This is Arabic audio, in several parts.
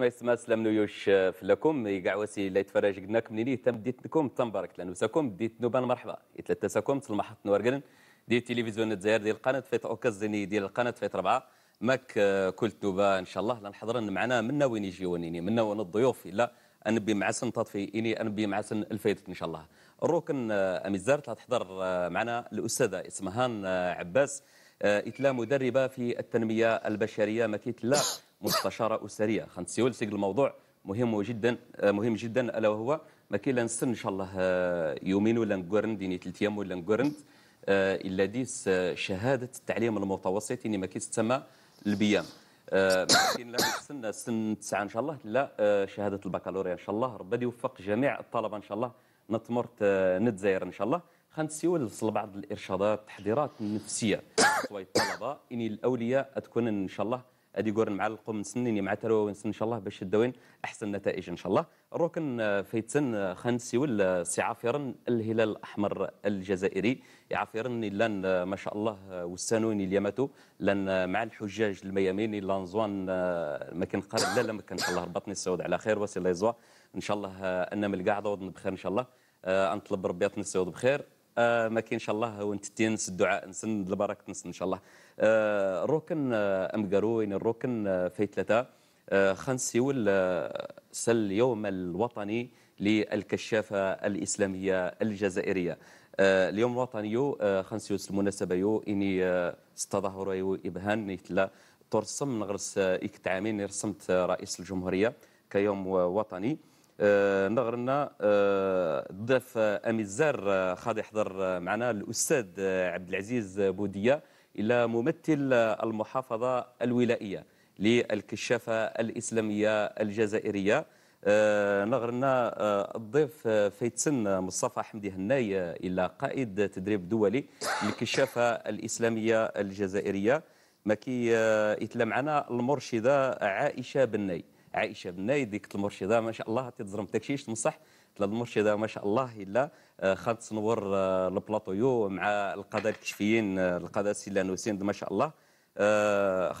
ما يسمى سلام نيوش آه، لكم يقع واسي لا يتفرج قدناك منين تم ديتنكم تنبارك لانه ساكم ديت نوبان مرحبا يتلتا ساكم تسلم حط نورقرن دي تلفزيون الجزائر ديال القناه فيت اوكازيني ديال القناه فيت ربعه ماك آه، كلت نوبه ان شاء الله لنحضرن معنا منا وين يجيو منا وين الضيوف الا انبي مع سن تطفي اني انبي مع سن الفايدة ان شاء الله روكن امي آه، الزارت تحضر معنا الاستاذه اسمها عباس آه، إتلا مدربة في التنمية البشرية متيت لا مستشارة أسرية خنسيول سيق الموضوع مهم جدا آه، مهم جدا ألا وهو ما كاين لا نستنى إن شاء الله آه، يومين ولا نقرن ديني ثلاث أيام ولا نقرن إلا ديس شهادة التعليم المتوسط يعني ما كيستسمى البيام لكن لا نستنى سن تسعة إن شاء الله لا شهادة البكالوريا إن شاء الله ربي يوفق جميع الطلبة إن شاء الله نتمرت نتزاير إن شاء الله خنسيو نوصل بعض الارشادات التحضيرات النفسيه سواء الطلبه اني الاولياء تكون ان شاء الله ادي قرن مع القوم سنين مع تروين ان شاء الله باش الدوين احسن نتائج ان شاء الله روكن آه، فيتسن آه، خنسيول آه، سي عافرن الهلال الاحمر الجزائري يعافرني لان ما شاء الله وسانوني اليماتو لان مع الحجاج الميامين لانزوان ما كان قرب لا لا ما كان ان شاء الله ربطني السعود على خير وسي الله يزوى ان شاء الله ان من القاعده بخير ان شاء الله انطلب نطلب ربي يطني السعود بخير آه، ما كاين ان شاء الله تنس الدعاء نسن البركه نسن ان شاء الله الركن آه، آه، ام قروين الركن في ثلاثه خنسي ولا سل اليوم الوطني للكشافه الاسلاميه الجزائريه اليوم الوطني خنسي خنسيوس المناسبه يو اني استظهر يو ابهان مثل ترسم نغرس اكتعامين رسمت رئيس الجمهوريه كيوم وطني نغرنا الضيف آه، امين الزار آه، غادي يحضر معنا الاستاذ آه، عبد العزيز بوديه الى ممثل المحافظه الولائيه للكشافه الاسلاميه الجزائريه نغرنا الضيف فيتسن مصطفى حمدي هناي الى قائد تدريب دولي للكشافه الاسلاميه الجزائريه ما كي معنا المرشده عائشه بني عائشه بناي ديك المرشده ما شاء الله تتزرم تكشيش تمصح المرشده ما شاء الله الا آه، خالد صنور آه، البلاطيو مع القاده الكشفيين آه، القاده سيلان وسند ما شاء الله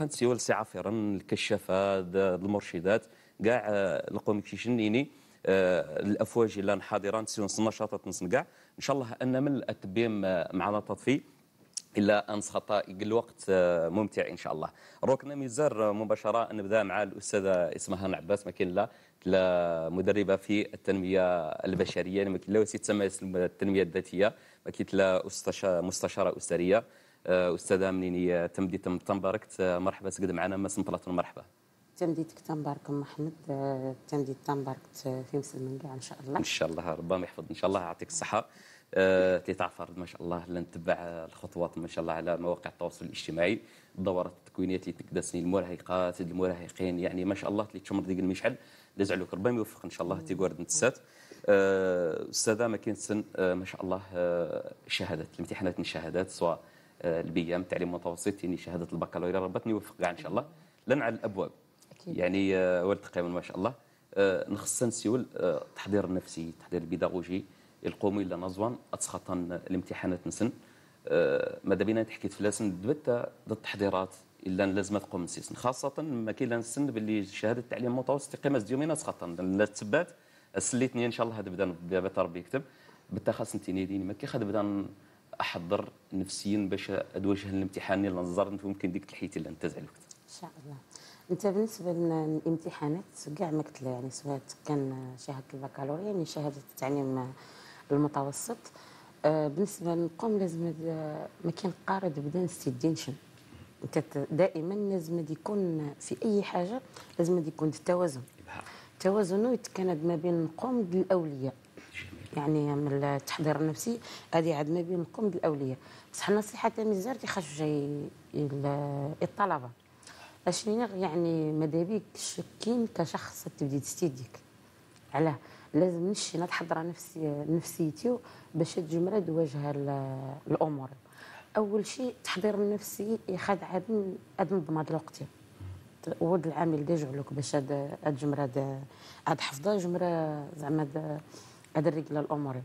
سيول السي عفيرن الكشافات المرشدات كاع نقوم كشيشن يعني الافواج الا حاضران سيون النشاطات تنصن كاع ان شاء الله ان من الاتبيم معنا تطفي الا ان سقط الوقت آه، ممتع ان شاء الله ركن ميزر آه، مباشره نبدا مع الاستاذه اسمها عباس ما كاين لا مدربه في التنميه البشريه يعني ما كاين لا تسمى التنميه الذاتيه ما لا مستشاره اسريه آه، استاذه منيني تمدي تم تنبارك مرحبا تقد معنا ما سنطلت مرحبا تمديتك تنبارك ام احمد تمديت تنباركت في مسلمين كاع ان شاء الله ان شاء الله ربما يحفظ ان شاء الله يعطيك الصحه آه، تيتاع ما شاء الله لنتبع الخطوات ما شاء الله على مواقع التواصل الاجتماعي الدورات التكوينيه اللي تقدسني المراهقات المراهقين يعني ما شاء الله اللي تشمر ديك المشعل لازعلوك ربما يوفق ان شاء الله تيقورد نتسات آه، استاذه ما كينسن آه، ما شاء الله شهادات الامتحانات الشهادات سواء البيام التعليم المتوسط يعني شهاده البكالوريا ربتني يوفق كاع ان شاء الله لن على الابواب أكيد. يعني ولد ما شاء الله نخصن سيول التحضير النفسي التحضير البيداغوجي القومي لا نظوان اتسخطن الامتحانات نسن أه، ماذا بينا تحكي فلاسن دبتا ضد التحضيرات الا لازم تقوم نسيسن خاصه ما لا نسن باللي شهاده التعليم المتوسط قيمه ديومين تسخطن لا تثبات السليتني ان شاء الله هتبدا بدا ربي يكتب بتا خاص نتينيديني ما كي بدا احضر نفسيا باش ادواجه الامتحان اللي نظر ممكن ديك الحيت اللي نتزع الوقت ان شاء الله انت بالنسبه للامتحانات كاع ما قلت يعني سواء كان شهاده البكالوريا يعني شهاده التعليم بالمتوسط آه، بالنسبه للقوم لازم آه، ما كان قارد بدا ستيدينشن دائما لازم يكون في اي حاجه لازم يكون التوازن التوازن يتكند ما بين القوم الاولياء يعني من التحضير النفسي هذه عاد ما بين القوم الاولياء بصح النصيحه تاع مزار كي جاي الطلبه اش يعني ماذا بيك شكين كشخص تبدي تستيديك علاه لازم نمشي نتحضر نفسي نفسيتي باش الجمله تواجه الامور اول شيء التحضير النفسي يخد عاد عاد نضمد الوقت ود العامل ديجا لك باش هاد الجمره هاد حفظه جمره زعما هاد الرجل الامور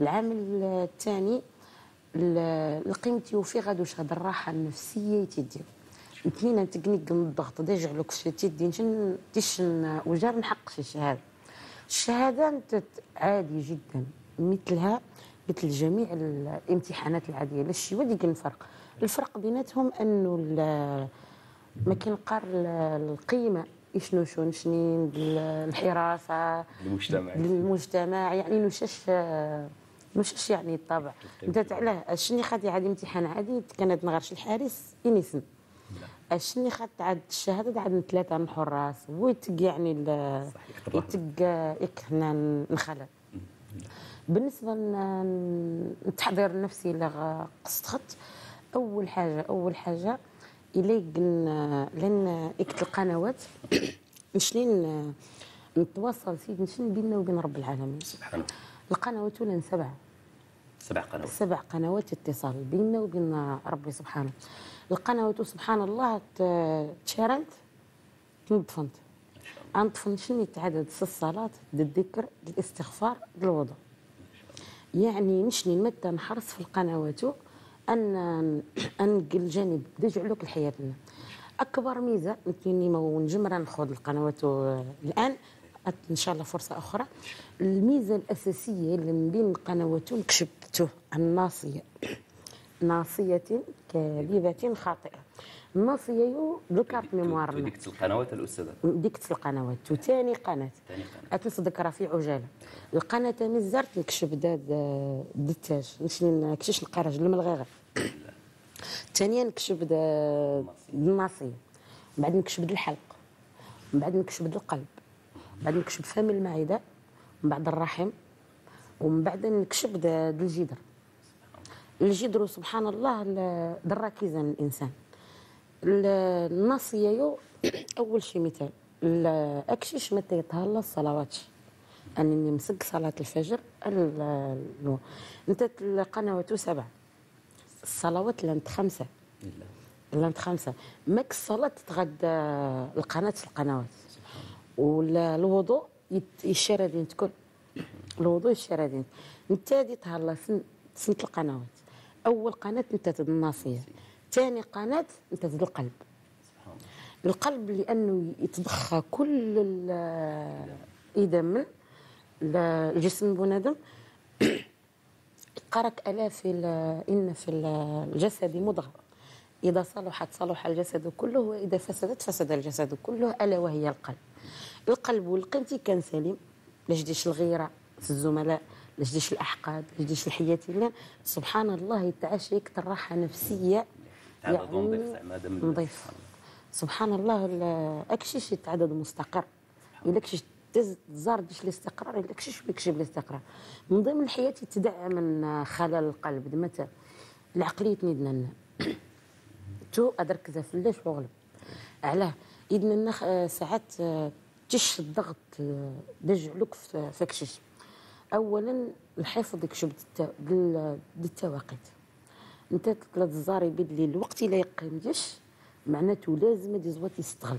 العامل الثاني لقيمتي وفي غادي واش هاد الراحه النفسيه يتدي اثنين تكنيك الضغط ديجا لك في تيدي تيشن وجار نحقش في الشهاده الشهادة أنت عادي جدا مثلها مثل جميع الامتحانات العادية لاش هو ديك الفرق الفرق بيناتهم أنه ما كنقار القيمة شنو شنو شنين الحراسة المجتمع المجتمع يعني مش اش يعني الطبع انت علاه شني خدي عادي امتحان عادي كانت نغرش الحارس ينسن شني خدت عاد الشهاده عاد ثلاثه نحو الراس ويتق يعني يتق يكهنا نخلع بالنسبه للتحضير النفسي اللي قصت خط اول حاجه اول حاجه الي لان اكت القنوات شنين نتواصل سيدي شنو بيننا وبين رب العالمين سبحان الله القنوات ولا سبعه سبع قنوات سبع قنوات اتصال بيننا وبين ربي سبحانه القنوات وسبحان الله تشارنت تندفنت أندفن شنو يتعدد الصلاة الذكر الاستغفار الوضوء يعني نشني متى نحرص في القنوات أن أنقل جانب دجعلوك لحياتنا أكبر ميزة يمكنني ما ونجمرة نخوض القنوات الآن ان شاء الله فرصه اخرى الميزه الاساسيه اللي من بين القنوات كشبته الناصيه ناصية كاذبة خاطئة ناصية يو ذكرت ميموار ديكت القنوات الأستاذة ديكت القنوات وثاني قناة أتصدق رفيع عجالة القناة مزرت نكشف داد دتاج نشني نكشش القرج الغيغة ثانيا نكشف الناصية من بعد نكشف الحلق بعد نكشف القلب بعد نكشف فم المعدة من بعد الرحم ومن بعد نكشف الجدر الجدر سبحان الله دراك يزن الانسان الناصيه يو اول شيء مثال اكشيش متى يتهلا الصلوات انني مسك صلاه الفجر النور انت القنوات سبع الصلوات لانت خمسه لانت خمسه ماك الصلاه تتغدى القناه القنوات والوضوء يشرد دين تكون الوضوء يشرد دين انت دي تهلا سنت القنوات اول قناه نتاث الناصيه ثاني قناه نتاث القلب القلب لانه يتضخى كل الدم الجسم بنادم قرك الاف إن في الجسد مضغة إذا صلحت صلح الجسد كله وإذا فسدت فسد الجسد كله ألا وهي القلب القلب والقلب كان سليم لجديش الغيرة في الزملاء نجديش الاحقاد نجديش حياتنا سبحان الله تعاش اكثر راحه نفسيه يعني نظيف سبحان الله اكشيش تعدد مستقر يلكشش نعم. تزار باش الاستقرار يلكشش ويكشف الاستقرار من ضمن الحياه تدعم من خلل القلب دمتا العقليه تنيدنا تو ادرك زفلاش وغلب علاه اذن ساعات آه، تش الضغط آه، دجعلك فكشش اولا الحفظ كشب بالتواقيت انت تطلع الزاري بدلي الوقت اللي يقيمش معناته لازم ديزوات زوات يستغل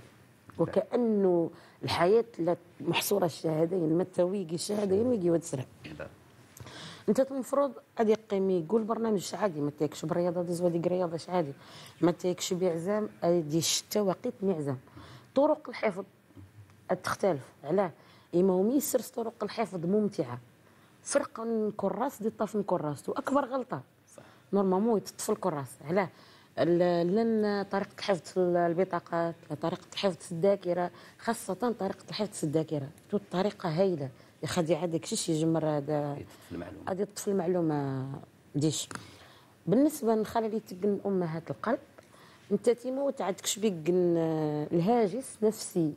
وكانه الحياه لا محصوره الشهادين يعني ما تاويقي الشهادين ويجي وتسرع انت المفروض غادي يقيم يقول برنامج عادي ما تاكش برياضه ديزوا ديك رياضه عادي ما تاكش بعزام هادي شتا وقيت معزام طرق الحفظ تختلف علاه اما هو ميسر طرق الحفظ ممتعه فرقه الكراس دي طاف من واكبر غلطه صح نورمالمون يتطفى الكراس علاه لان طريقه حفظ البطاقات طريقه حفظ الذاكره خاصه طريقه حفظ الذاكره طريقه هايله يا خدي هذاك شي يجمر هذا غادي يطفل المعلومه ديش بالنسبه للخلل اللي تقن امهات القلب انت تيموت عندك شبيك الهاجس نفسي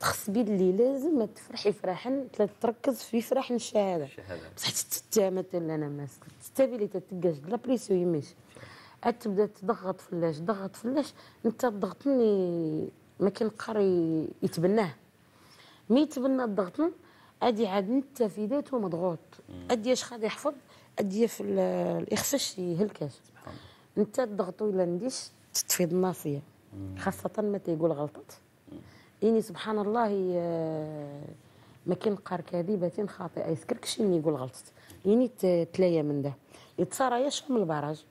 تخص اللي لازم تفرحي فرحا تركز في فرح الشهاده الشهاده بصح تتا مثلا انا ماسك تتا بلي تتقاش لا بريسيو يميش تبدا تضغط فلاش ضغط فلاش انت ضغطني ما كنقر يتبناه مي يتبنى الضغط ادي عاد انت في ذاته مضغوط ادي اش خاد يحفظ ادي في الاخفش يهلكاش انت تضغطو ولا نديش تتفيض الناصيه خاصه ما تيقول غلطات اني سبحان الله آه، ما قار كذبه خاطئه يسكركش اني يقول غلطت يعني تلايا من ده يتصرايش من البراج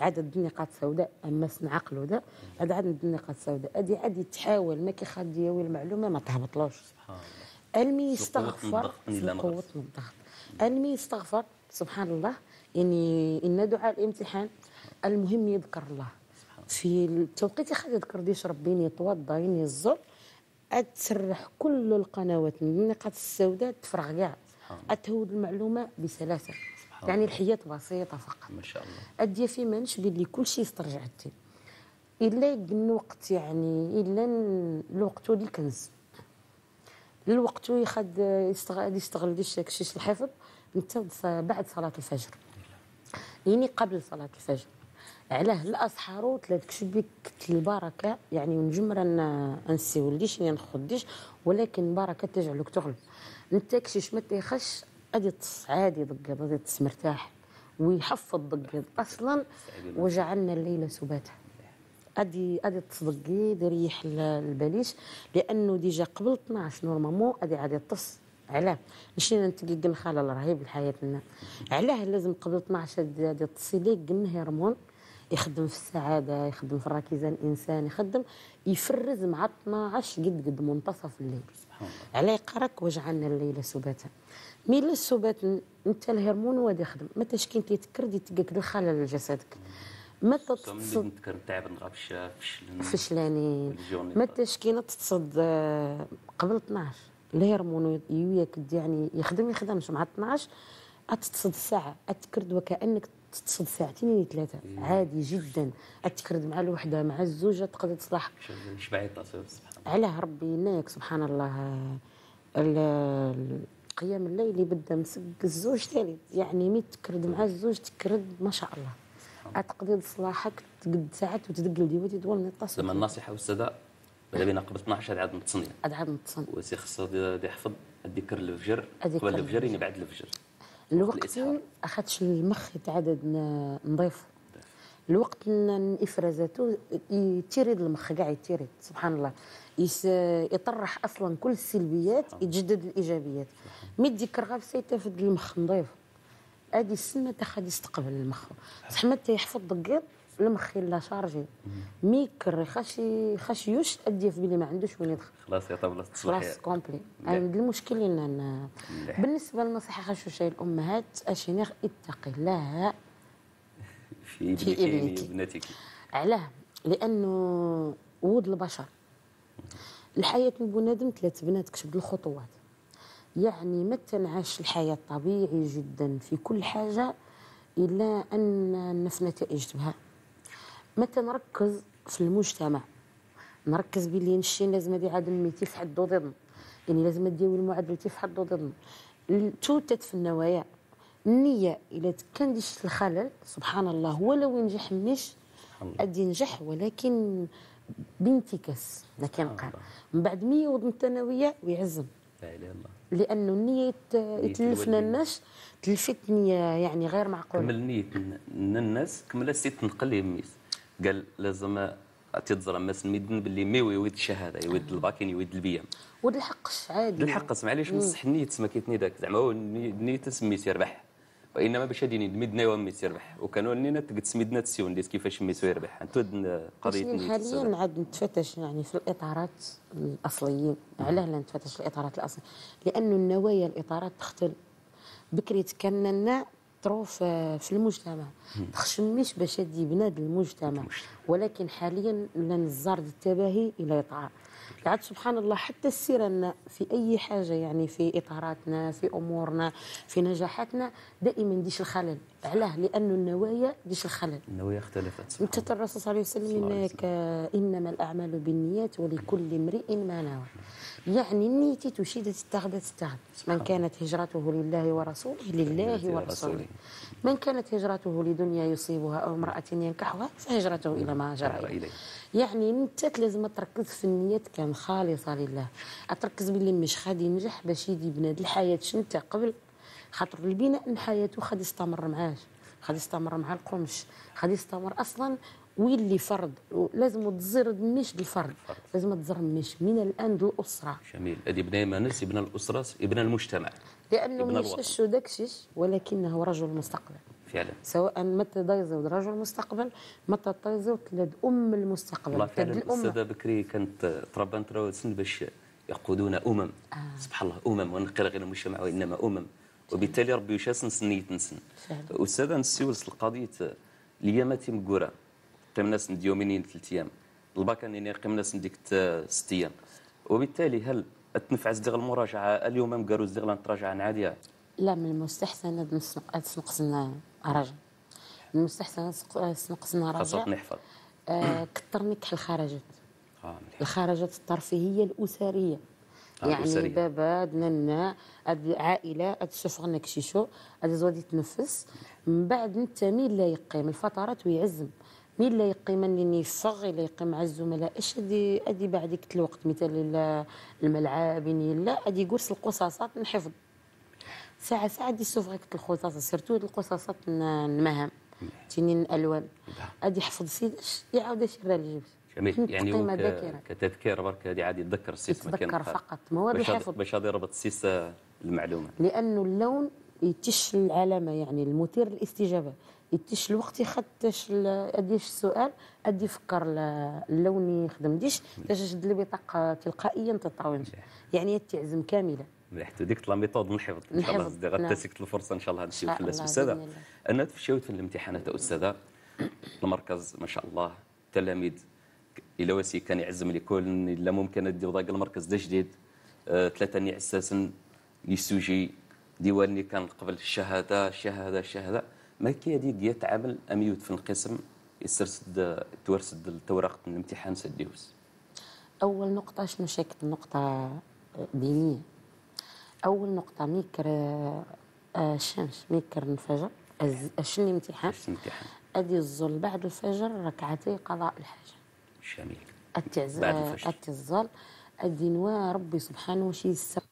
عدد النقاط السوداء اما سنعقلوا ده هذا عدد النقاط السوداء هذه عاد يتحاول ما كيخد ياوي المعلومه ما تهبطلوش سبحان الله المي يستغفر قوه من الضغط المي يستغفر سبحان الله يعني ان دعاء الامتحان المهم يذكر الله في التوقيت يخلي يذكر ديش ربيني يتوضا يني الزر تسرح كل القنوات من النقاط السوداء تفرغ كاع آه. تهود المعلومه بسلاسه يعني الحياه بسيطه فقط ما شاء الله ادي في مانش قال لي كل شيء استرجع التين الا الوقت يعني الا الوقت اللي كنز الوقت يخد يستغل يستغل الحفظ انت بعد صلاه الفجر يعني قبل صلاه الفجر علاه الاصحار تلاقيك شبيك البركه يعني ونجم رانا انسي وليش يعني نخديش ولكن بركه تجعلك تغلب انت كشيش ما تيخش ادي تص عادي ضقد ادي تص مرتاح ويحفظ ضقد اصلا وجعلنا الليله سباتا ادي ادي تصدقي ريح الباليش لانه ديجا قبل 12 نورمالمون ادي عادي تص علاه مشينا نتلقى الخلل رهيب لحياتنا علاه لازم قبل 12 ادي تصيلي قن هرمون يخدم في السعاده يخدم في الركيزه الانسان يخدم يفرز مع 12 قد قد منتصف الليل سبحان الله على يقراك وجعلنا الليل سباتا مي السبات انت الهرمون هو يخدم ما كي تيتكرد يتقك الخلل لجسدك ما تتصد نتكر تعب نغابش فشلانين فشلانين ما تشكين تتصد آه، قبل 12 الهرمون يويك يعني يخدم يخدمش مع 12 تتصد الساعه تكرد وكانك تتصد ساعتين ثلاثه عادي جدا تكرد مع الوحده مع الزوجه تقدر تصلح شبعي علاه ربي ناك سبحان الله قيام الليل يبدا مسق مسك الزوج ثاني يعني مي تكرد مع الزوج تكرد ما شاء الله تقضي صلاحك تقد ساعات وتدق لديوتي دول نتصل زعما النصيحه والسداء ماذا بينا قبل 12 عاد نتصني عاد عاد وسي خصو يحفظ الذكر الفجر قبل الفجر يعني بعد الفجر الوقت اخذش المخ يتعدد نضيف نعم. الوقت افرازاته يتيرد المخ كاع يتيرد سبحان الله يطرح اصلا كل السلبيات يتجدد الايجابيات ديك كرغب سيتفد المخ نضيف هذه السنه تاخذ يستقبل المخ بصح ما يحفظ دقيط في المخ لا شارجي مي كري خاشي يوش ادي في بلي ما عندوش وين يدخل خلاص يا طاب خلاص كومبلي عند المشكل اللي بالنسبه للنصيحه خاشو شاي الامهات اشيني اتقي الله في, في ابنك ابنتك علاه لانه ود البشر الحياه من بنادم ثلاث بنات كتبد الخطوات يعني ما تنعاش الحياه طبيعي جدا في كل حاجه الا ان في نتائج تبها متى نركز في المجتمع نركز بلي نشتي لازم هذه عاد ميتي في حدو ضدنا يعني لازم دياو المعادله في حدو ضدنا توتت في النوايا النيه الا كنديش الخلل سبحان الله ولو ينجح مش ادي نجح ولكن بانتكاس ما قال من بعد مية يوض الثانويه ويعزم لا اله الا الله لانه النيه يتلفنا الناس تلفت نيه يعني غير معقوله كمل نيه الناس كمل السيد تنقل يميس قال لازم تيتزرى ما سميدن باللي مي ويود الشهاده يود الباكين يود البيام ود الحقش عادي الحقش معليش نصح النيت ما كيتني داك زعما هو النيت سميت يربح وانما باش هادي ندمدنا ميت يربح وكانوا نينا سميدنا تسيون ديس كيفاش ميت يربح انتو قضيه حاليا عاد نتفتش يعني في الاطارات الاصليين علاه لا نتفتش في الاطارات الاصليين لانه النوايا الاطارات تختل بكري تكننا يأثروا آه، في, في المجتمع تخشميش باش هادي بناد المجتمع ولكن حاليا ولا الزرد التباهي الى يطعر عاد سبحان الله حتى السيرة في أي حاجة يعني في إطاراتنا في أمورنا في نجاحاتنا دائما ديش الخلل علاه لانه النوايا ديش الخلل النوايا اختلفت انت الرسول صلى الله عليه وسلم انك آه، انما الاعمال بالنيات ولكل امرئ ما نوى يعني النيتي تشيد تستغبى تستغبى من نعم. كانت هجرته لله ورسوله لله ورسوله من كانت هجرته لدنيا يصيبها او امرأة ينكحها فهجرته الى ما هاجر اليه يعني انت لازم تركز في النيات كان خالصة لله تركز باللي مش غادي ينجح باش يدي بناد الحياة شنو قبل خاطر البناء حياته خد يستمر معاه خد يستمر مع القمش خد يستمر اصلا ويلي فرد لازم تزر مش الفرد لازم تزر مش من الان الاسره جميل هذه ما نسي ابن الاسره ابن المجتمع لانه مش الشو دكشش ولكنه رجل المستقبل فعلا سواء متى دايزود رجل المستقبل متى دايزود ولد ام المستقبل والله فعلا الاستاذه بكري كانت تربى تروا سن باش يقودون امم آه. سبحان الله امم ونقرا غير المجتمع وانما امم وبالتالي ربي يشاسن سنيتنسن استاذه نسيولس القضية اليما تيمكورا قمنا سند يومين ثلاث أيام الباك اني قمنا ديك ست أيام وبالتالي هل تنفع صديق المراجعة اليوم مقارو صديق نتراجع عادية لا من المستحسن تنقصنا راجع من المستحسن تنقصنا راجع خاصة نحفظ آه كثر نكح الخرجات آه الخرجات الترفيهية الأسرية يعني بابا بننا هاد العائله هاد الشفغ نكشيشو هاد الزواد يتنفس من بعد انت مين لا يقيم الفترات ويعزم مين لا يقيم اللي يفغ الا يقيم مع الزملاء اش ادي ادي بعد الوقت مثال الملعب يعني لا ادي قرص القصاصات نحفظ ساعة ساعة دي سوفغيك القصاص سيرتو القصاصات المهام نعم. تنين الالوان نعم. ادي حفظ سيدي يعاود يشرى اللي جميل يعني كتذكير برك هذه عادي يتذكر السيس ما يتذكر فقط ما هو بيحفظ باش هذه يربط السيس المعلومه لانه اللون يتش العلامه يعني المثير للاستجابه يتش الوقت يخدش اديش السؤال ادي فكر اللون يخدم ديش تجد البطاقه تلقائيا تطاول يعني تعزم كامله مليح ديك لا ميثود نحفظ ان شاء الله غتسيك نعم. الفرصه ان شاء الله هذا الشيء في الاستاذه انا تفشيت في الامتحانات استاذه المركز ما شاء الله تلاميذ الى واسي كان يعزم لي كل الا ممكن دير ضاق المركز ده جديد أه، ثلاثه ني عساسن يسوجي ديوان اللي كان قبل الشهاده الشهاده الشهاده ما كي هذيك ديال تعامل اميوت في القسم يسرسد تورسد التوراق الامتحان سديوس اول نقطه شنو شكت نقطه دينيه اول نقطه ميكر الشمس أه، ميكر الفجر شنو الامتحان الامتحان ادي الظل بعد الفجر ركعتي قضاء الحاجه الشامل التزال الدينوا ربي سبحانه وشي السر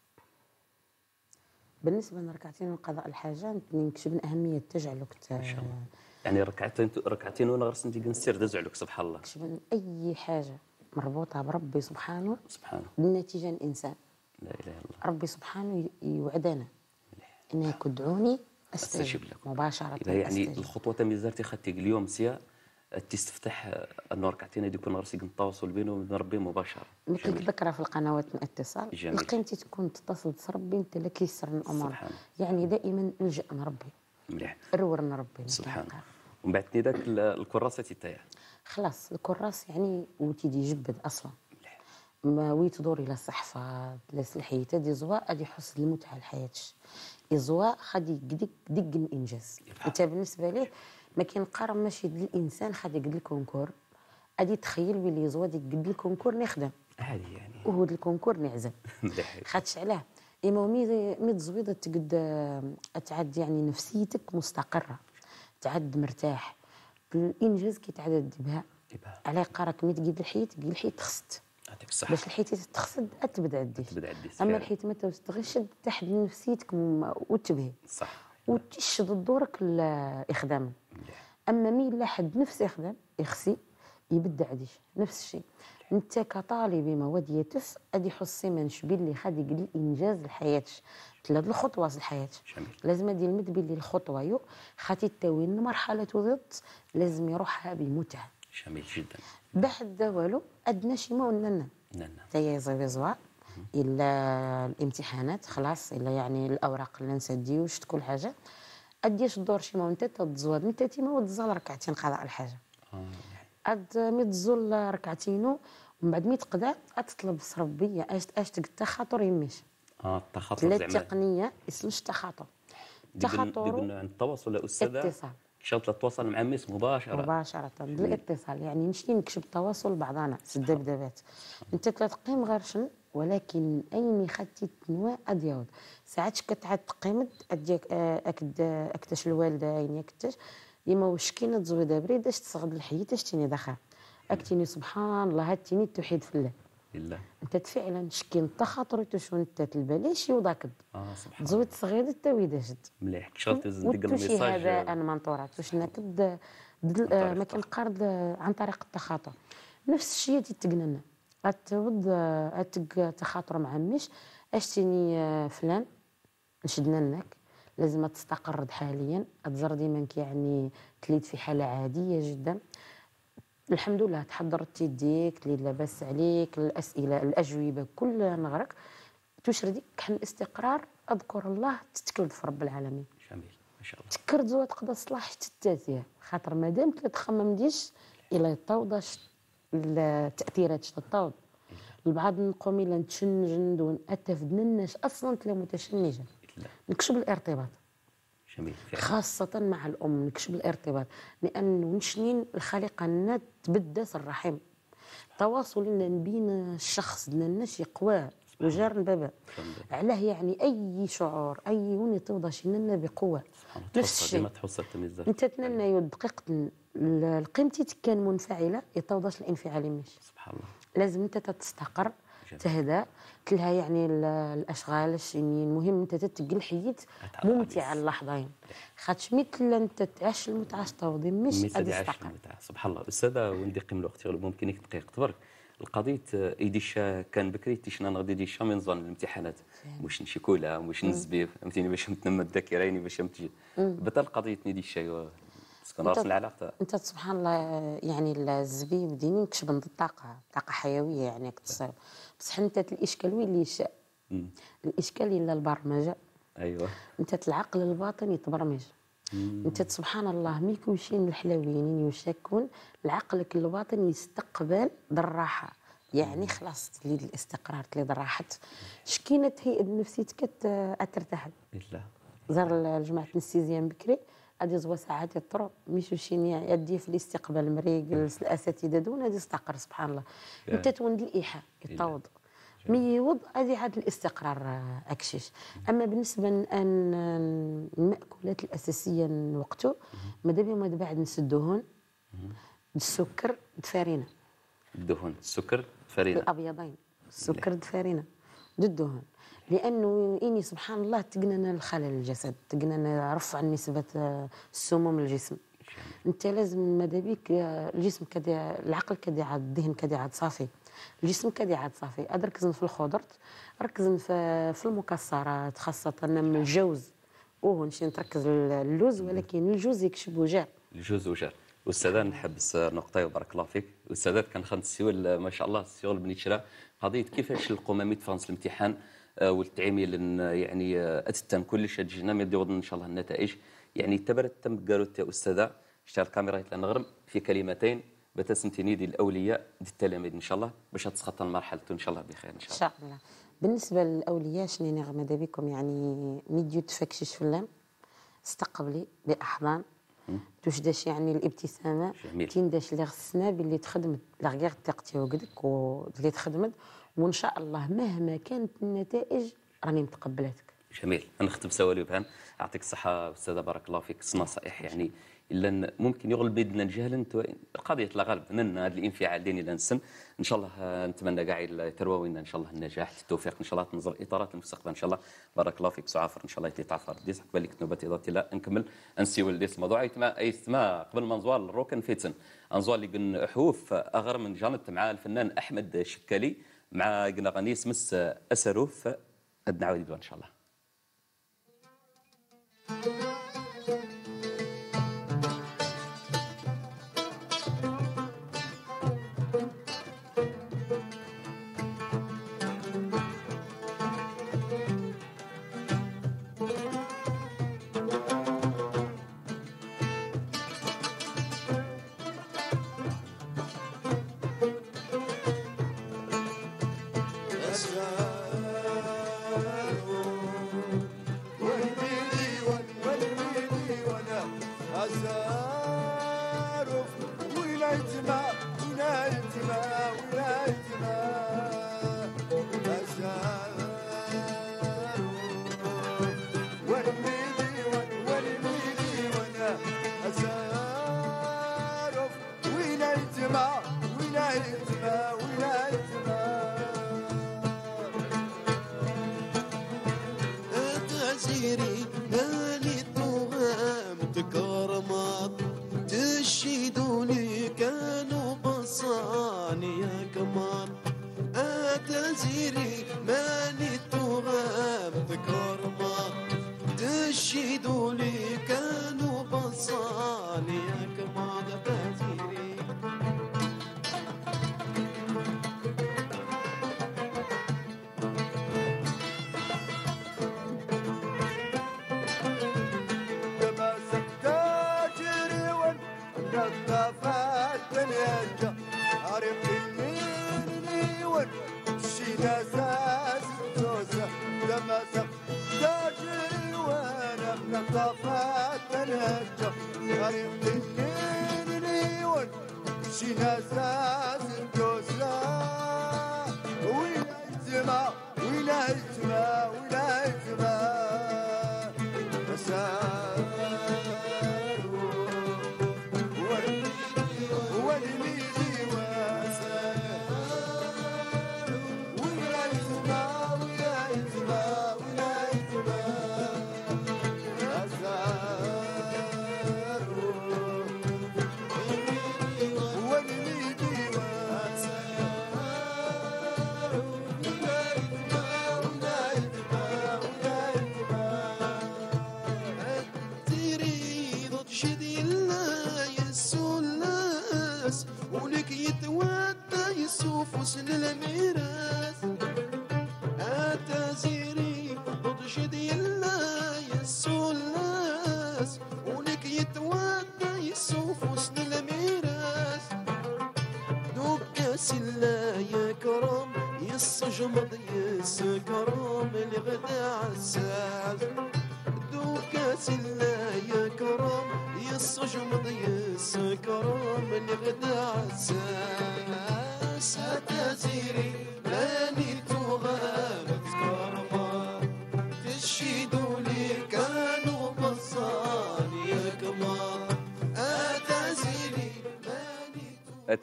بالنسبه لركعتين قضاء الحاجه نكتب اهميه تجعلك ت... ان شاء الله يعني ركعتين ركعتين وانا غرس نتي نسير داز عليك سبحان الله كتب اي حاجه مربوطه بربي سبحانه سبحانه بالنتيجه الانسان لا اله الا الله ربي سبحانه يوعدنا انك تدعوني استجب لك مباشره يعني أستجيب. الخطوه تم زرتي خدتي اليوم سيا تستفتح انه ركعتين هذيك راسك نتواصل بينه وبين ربي مباشره مثل الذكرى في القنوات الاتصال لقى انت تكون تتصل بربي انت لا كيسر الامور يعني دائما نلجا نربي مليح رور نربي سبحان الله ومن بعد ذاك الكراسه تتايا خلاص الكراس يعني وتيدي يجبد اصلا ما ويتدور الى الصحفه بلاص الحياه دي زواء غادي يحس المتعه الحياة إزواء غادي دق دق الانجاز انت بالنسبه ليه ما كينقارن ماشي ديال الانسان حاجه قد الكونكور ادي تخيل بلي زوادي قد الكونكور نخدم عادي يعني وهو الكونكور نعزل خاطش علاه اما مي مي تقد آه، تعد يعني نفسيتك مستقره تعد مرتاح الانجاز تعد بها على قراك مي تقد الحيط قد الحيط خصت يعطيك الصحة باش الحيط تخسد تبدا عديس اما الحيط ما تغشد تحد نفسيتك وتبهي صح وتشد دورك الاخدام اما مي لا حد نفس يخدم يخسي يبدع عديش نفس الشيء انت كطالب مواد يتس ادي حصي شبي اللي خادي قلي انجاز لحياتش ثلاث الخطوه لحياتش لازم ادي المد باللي الخطوه يو خاتي تاوين مرحله ضد لازم يروحها بمتعه جميل جدا بعد والو ادنا شي ما ولنا ننا تايا زوي زوا الا الامتحانات خلاص الا يعني الاوراق اللي نسديوش كل حاجه اديش الدور شي مونتي تتزواد من تيما وتزال ركعتين قضاء الحاجه آه. اد مي تزول ركعتين ومن بعد مي تقدا تطلب ربي اش اش التخاطر يميش اه التخاطر زعما التقنيه اسمش تخاطر التخاطر عند التواصل استاذه اتصال شرط تتواصل مع ميس مباشره مباشره بالاتصال يعني نمشي نكشف التواصل بعضنا سدبدبات انت تقيم غير شنو ولكن اين خدتي تنوى ادياود ساعات كتعاد تقيمت اديك آه، اكد آه، اكتاش الوالده عيني اكتاش يما واش كاينه تزويده بريده اش تصغد الحيه اش تيني دخا اكتيني سبحان الله تيني توحيد في الله الا انت فعلا شكين تخاطري تشون انت البلاش يوضاك اه سبحان الله زويت صغير انت جد مليح كشرت ندق الميساج هذا آه، انا منطورات واش نكد ما كنقرض عن طريق التخاطر نفس الشيء تيتقنن اتود غتك تخاطر مع عميش اشتيني آه، فلان نشدنا لناك لازم تستقر حاليا الزر ديما كيعني تليد في حاله عاديه جدا الحمد لله تحضرت يديك تليد لاباس عليك الاسئله الاجوبه كلها نغرك تشردي كحل الاستقرار اذكر الله تتكلد في رب العالمين جميل ما شاء الله تكرد وتقدر تقدر صلاح تتاتيه خاطر مادام تخمم ديش الى توضى التاثيرات الطوب البعض نقوم الى دون اتف الناس اصلا تلا متشنجه نكشف الارتباط جميل خاصة مع الأم نكشف الارتباط لأنه نشنين الخليقة تبدا في الرحم تواصل بين الشخص الناس يقوى وجار بابا علاه يعني اي شعور اي وني توضى شي لنا بقوه نفس الشيء انت تنلنا يود دقيقه القيمتي كان منفعله يتوضاش الانفعال مش سبحان الله لازم انت تستقر تهدا تلها يعني الاشغال الشينيين المهم انت تتقل حيت ممتعه اللحظين خاطش مثل انت تعيش المتعه توضي مش تستقر سبحان الله استاذه وندي قيم الوقت ممكن دقيقه تبرك القضية آه، ايديشا كان بكري تيشنا غادي ديشا من ظن الامتحانات مش نشيكولا كولا واش فهمتيني باش نتنمى الذاكره يعني، باش نمتي بطل قضية نيديشا أيوة. استمرارات العلاقه انت سبحان الله يعني الزبيب ديما كتشبن الطاقه طاقه حيويه يعني كتصير بصح انت الاشكال وين اللي الاشكال الا البرمجه ايوه انت العقل الباطن يتبرمج انت سبحان الله ملي من الحلوين يشكون عقلك الباطن يستقبل بالراحه يعني خلاص تليد الاستقرار اللي الراحه شكينا تهيئ نفسيتك ترتاح الا زار جماعه السيزيام بكري غادي زوا ساعات يطرو ميشو شينيا يدي في الاستقبال مريقل الاساتذه دون غادي يستقر سبحان الله انت تولد الايحاء يتوض مي يوض هذه عاد الاستقرار آه، اكشيش اما بالنسبه المأكولات الاساسيه وقته ماذا بيا ماذا بعد نسدوهن السكر دفارينه الدهون السكر دفارينا الابيضين السكر دفارينه الدهون لانه اني سبحان الله تقننا الخلل الجسد تقننا رفع نسبه آه، السموم الجسم انت لازم ماذا بيك آه، الجسم كدي العقل كدي عاد الذهن كدي عاد صافي الجسم كدي عاد صافي ركز في الخضر ركزن في, المكسرات خاصه من الجوز اوه نمشي نركز اللوز ولكن الجوز يكشب وجع الجوز وجع استاذه نحبس نقطه وبارك الله فيك استاذات كنخدم السيول ما شاء الله السيول بنيتشرا قضيه كيفاش القمامي تفانس الامتحان آه، والتعميل يعني آه، اتتن كلش جينا ما ديوضن ان شاء الله النتائج يعني تبرت تم قالوا يا استاذه اشتغل الكاميرا نغرم في كلمتين بتسمتي نيدي الاولياء دي التلاميذ ان شاء الله باش تسخط المرحله ان شاء الله بخير ان شاء الله ان شاء الله بالنسبه للاولياء شنو نغمه بكم يعني ميديو تفكش فلان استقبلي باحضان توجداش يعني الابتسامه جميل كي نداش اللي خصنا باللي تخدمت لا غير تاقتي وكدك اللي تخدمت وان شاء الله مهما كانت النتائج راني متقبلاتك جميل انا نختم سوالي لبهان يعطيك الصحه استاذه بارك الله فيك نصائح يعني الا ممكن يغلب بيدنا الجهل قضيه الغلب من هذا الانفعال ديني لنسن ان شاء الله آه، نتمنى كاع يترواو ان شاء الله النجاح التوفيق ان شاء الله تنظر اطارات المستقبل ان شاء الله بارك الله فيك سعافر ان شاء الله يتعفر ديس قبل لك نوبه اضافه لا نكمل انسيو ديس الموضوع يتما ايتما قبل ما نزور الروكن فيتن انزور اللي بن حوف اغر من جانت مع الفنان احمد شكالي مع قناغانيس مس أسروف أدنى عودي إن شاء الله وزيري ماني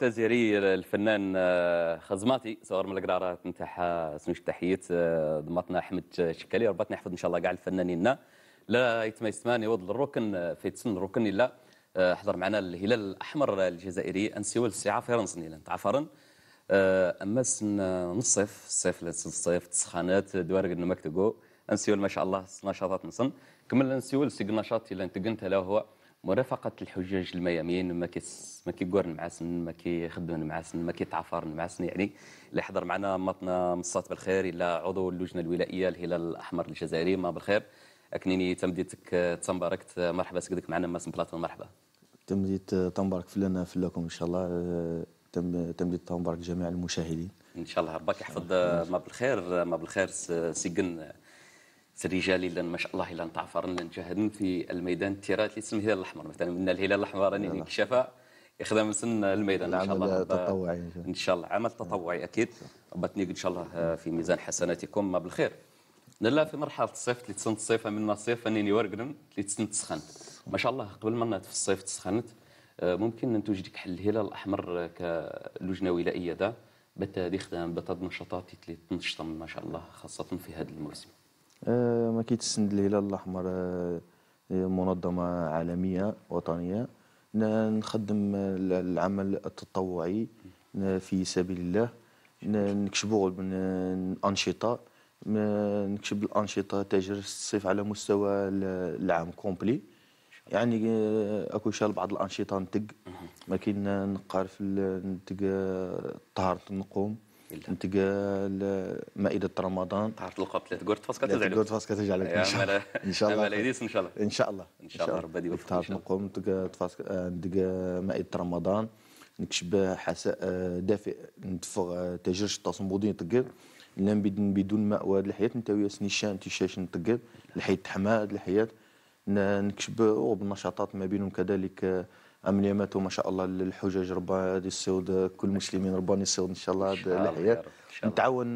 تزيري الفنان آه، خزماتي صور من القرارات نتاعها سنوش تحييت آه، ضمتنا احمد شكالي ربطنا يحفظ ان شاء الله كاع الفنانين لا يتما يسماني يوض الركن آه، في تسن الركن الا حضر معنا الهلال الاحمر الجزائري انسيول الساعه فرنسا تعفرن اما سن نصيف الصيف الصيف تسخانات دوارق نمكتقو انسيول ما شاء الله نشاطات نصن كمل انسيول سيق نشاط اللي انت له هو مرافقة الحجاج الميامين ما كيس ما كيقورن معاسن ما كيخدمن معاسن ما كيتعافرن معاسن يعني اللي حضر معنا مطنا مصات بالخير الا عضو اللجنه الولائيه الهلال الاحمر الجزائري ما بالخير اكنيني تمديتك تنباركت مرحبا سكدك معنا ماس بلاطون مرحبا تمديت تنبارك فلنا فلكم ان شاء الله تم تمديت تنبارك جميع المشاهدين ان شاء الله ربك يحفظ ما بالخير ما بالخير سجن الرجال الا ما شاء الله الا نتعفر نجهد في الميدان التيرات اللي تسمى الهلال الاحمر مثلا من الهلال الاحمر راني انكشف يخدم سن الميدان ان شاء الله تطوعي ان شاء الله عمل تطوعي اكيد بتنيق ان شاء الله نعم. نعم. آه، في ميزان حسناتكم ما بالخير نلا في مرحله الصيف اللي تسنت الصيف من الصيف انني ورقن اللي تسنت تسخنت ما شاء الله قبل ما في الصيف تسخنت آه، ممكن ننتج ديك حل الهلال الاحمر آه، كلجنه ولائيه ده بتا دي خدام بتا نشاطات اللي تنشطم ما شاء الله خاصه في هذا الموسم آه، ما كيتسند الهلال الاحمر آه، منظمه عالميه وطنيه نخدم العمل التطوعي في سبيل الله نكشبوا الانشطه نكشب الانشطه تاجر الصيف على مستوى العام كومبلي يعني آه، اكو شال بعض الانشطه نتق ما كاين نقار في نتق طهاره النقوم نتقال مائده رمضان تعرف تلقى ثلاث قرط فاس كترجع لك قرط فاس كترجع لك ان شاء الله ان شاء الله ان شاء الله ان شاء الله ان شاء الله ربي يوفقك تعرف نقوم نتقى آه، مائده رمضان نكشب حساء آه، دافئ ندفغ آه، تجرش التصنبودين تقل لان بدون ماء وهاد الحياه انت ويا سنيشان تيشاش نتقل الحياه تحمى الحياه نكشب وبالنشاطات ما بينهم كذلك أم اليماتو ما شاء الله الحجج ربا يسود كل المسلمين ربنا يسود إن شاء الله الحياة نتعاون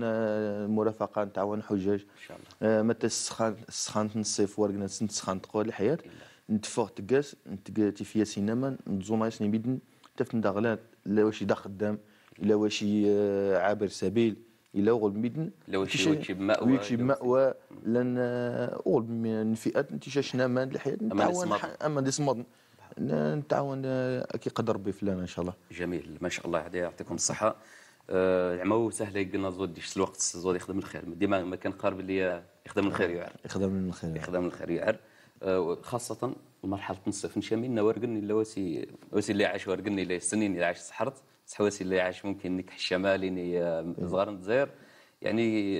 مرافقة نتعاون حجاج إن شاء الله متى السخان السخان نصيف ورقنا نسخان تقول الحياة نتفوق تقاس نتقاتي في سينما نتزوم عيسني بيدن تفتن داغلات لا واش دا خدام لا واش آه، عابر سبيل الى غول ميدن واش يوجب مأوى يوجب مأوى لان اول آه، من فئات انت شاشنا مان الحياه نتعاون اما ديسمضن نتعاون آه، كي قدر ربي في ان شاء الله جميل ما شاء الله هذا يعطيكم الصحه أه سهله قلنا زود ديش الوقت زود يخدم الخير ديما ما كان قارب اللي يخدم الخير يعر يخدم الخير يخدم الخير يعر آه، خاصه مرحله نصف نشامي لنا ورقني اللي واسي واسي اللي عاش ورقني اللي سنين اللي عاش صحرت واسي اللي عاش ممكن نكح الشمالي صغار آه، إيه. الجزائر يعني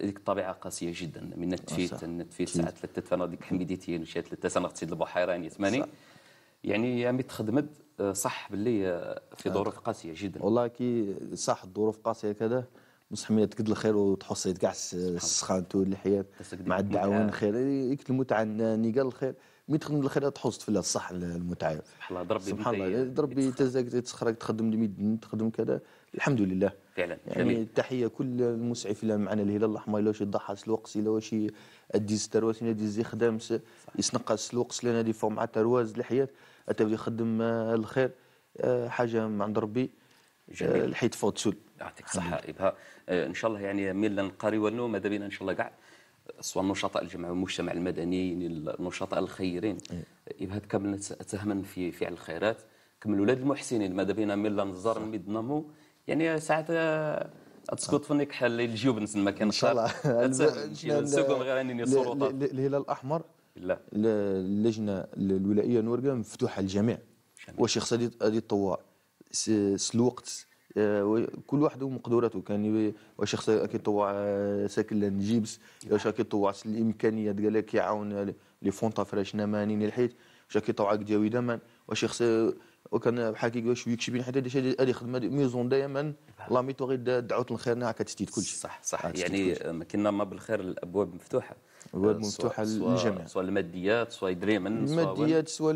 ديك الطبيعه قاسيه جدا من التفيت التفيت ساعه ثلاثه فانا ديك حميديتي مشات ثلاثه سنه تسيد البحيره يعني ثمانيه يعني ميت خدمت آه، صح باللي آه، في ظروف قاسيه جدا والله كي صح الظروف قاسيه كذا بصح ملي تقد الخير وتحصيت كاع السخان تولي الحياه مع الدعوان الخير يكت المتعه قال الخير مي تخدم الخير تحصت في الصح المتعه سبحان الله ربي سبحان الله ربي تزاك تسخرك تخدم لميد تخدم كذا الحمد لله فعلا يعني جميل. التحيه كل المسعف اللي معنا الهلال الاحمر لو شي ضحى سلوقس الا واش ادي سترواس يدي زي خدام يسنقى سلوقس لنا دي فورم ترواز الحياه حتى يخدم آه، الخير آه، حاجه من عند ربي آه، جميل حيت فوت سول يعطيك الصحه ابها ان شاء الله يعني ميل نقاري والنو ماذا بينا ان شاء الله كاع سواء نشطاء الجمعي والمجتمع المدني النشطاء الخيرين يبها إيه. تكمل تهمن في فعل الخيرات كمل ولاد المحسنين ماذا بينا ميل نزار نمد نمو يعني ساعات تسقط فنك حل الجيوب نسمى كان ان شاء الله نسوقهم غير انني الهلال الاحمر لا اللجنه الولائيه نورقه مفتوحه للجميع واش شخص هذه الطوار سلوقت آه، كل واحد ومقدوراته كان واش شخص اكيد طوع آه، ساكن لنجيبس نعم. واش اكيد طوع الامكانيات قال لك يعاون آه، لي فونطا فراش نماني الحيت واش اكيد طوع قدياوي دمان واش شخص وكان بحال كيقول شويه كشبين حتى هذه خدمه ميزون دائما لا ميتو غير دعوت الخير هكا تستيد شيء صح صح يعني ما كنا ما بالخير الابواب مفتوحه الابواب آه، مفتوحه للجميع سواء الماديات سواء يدري الماديات سواء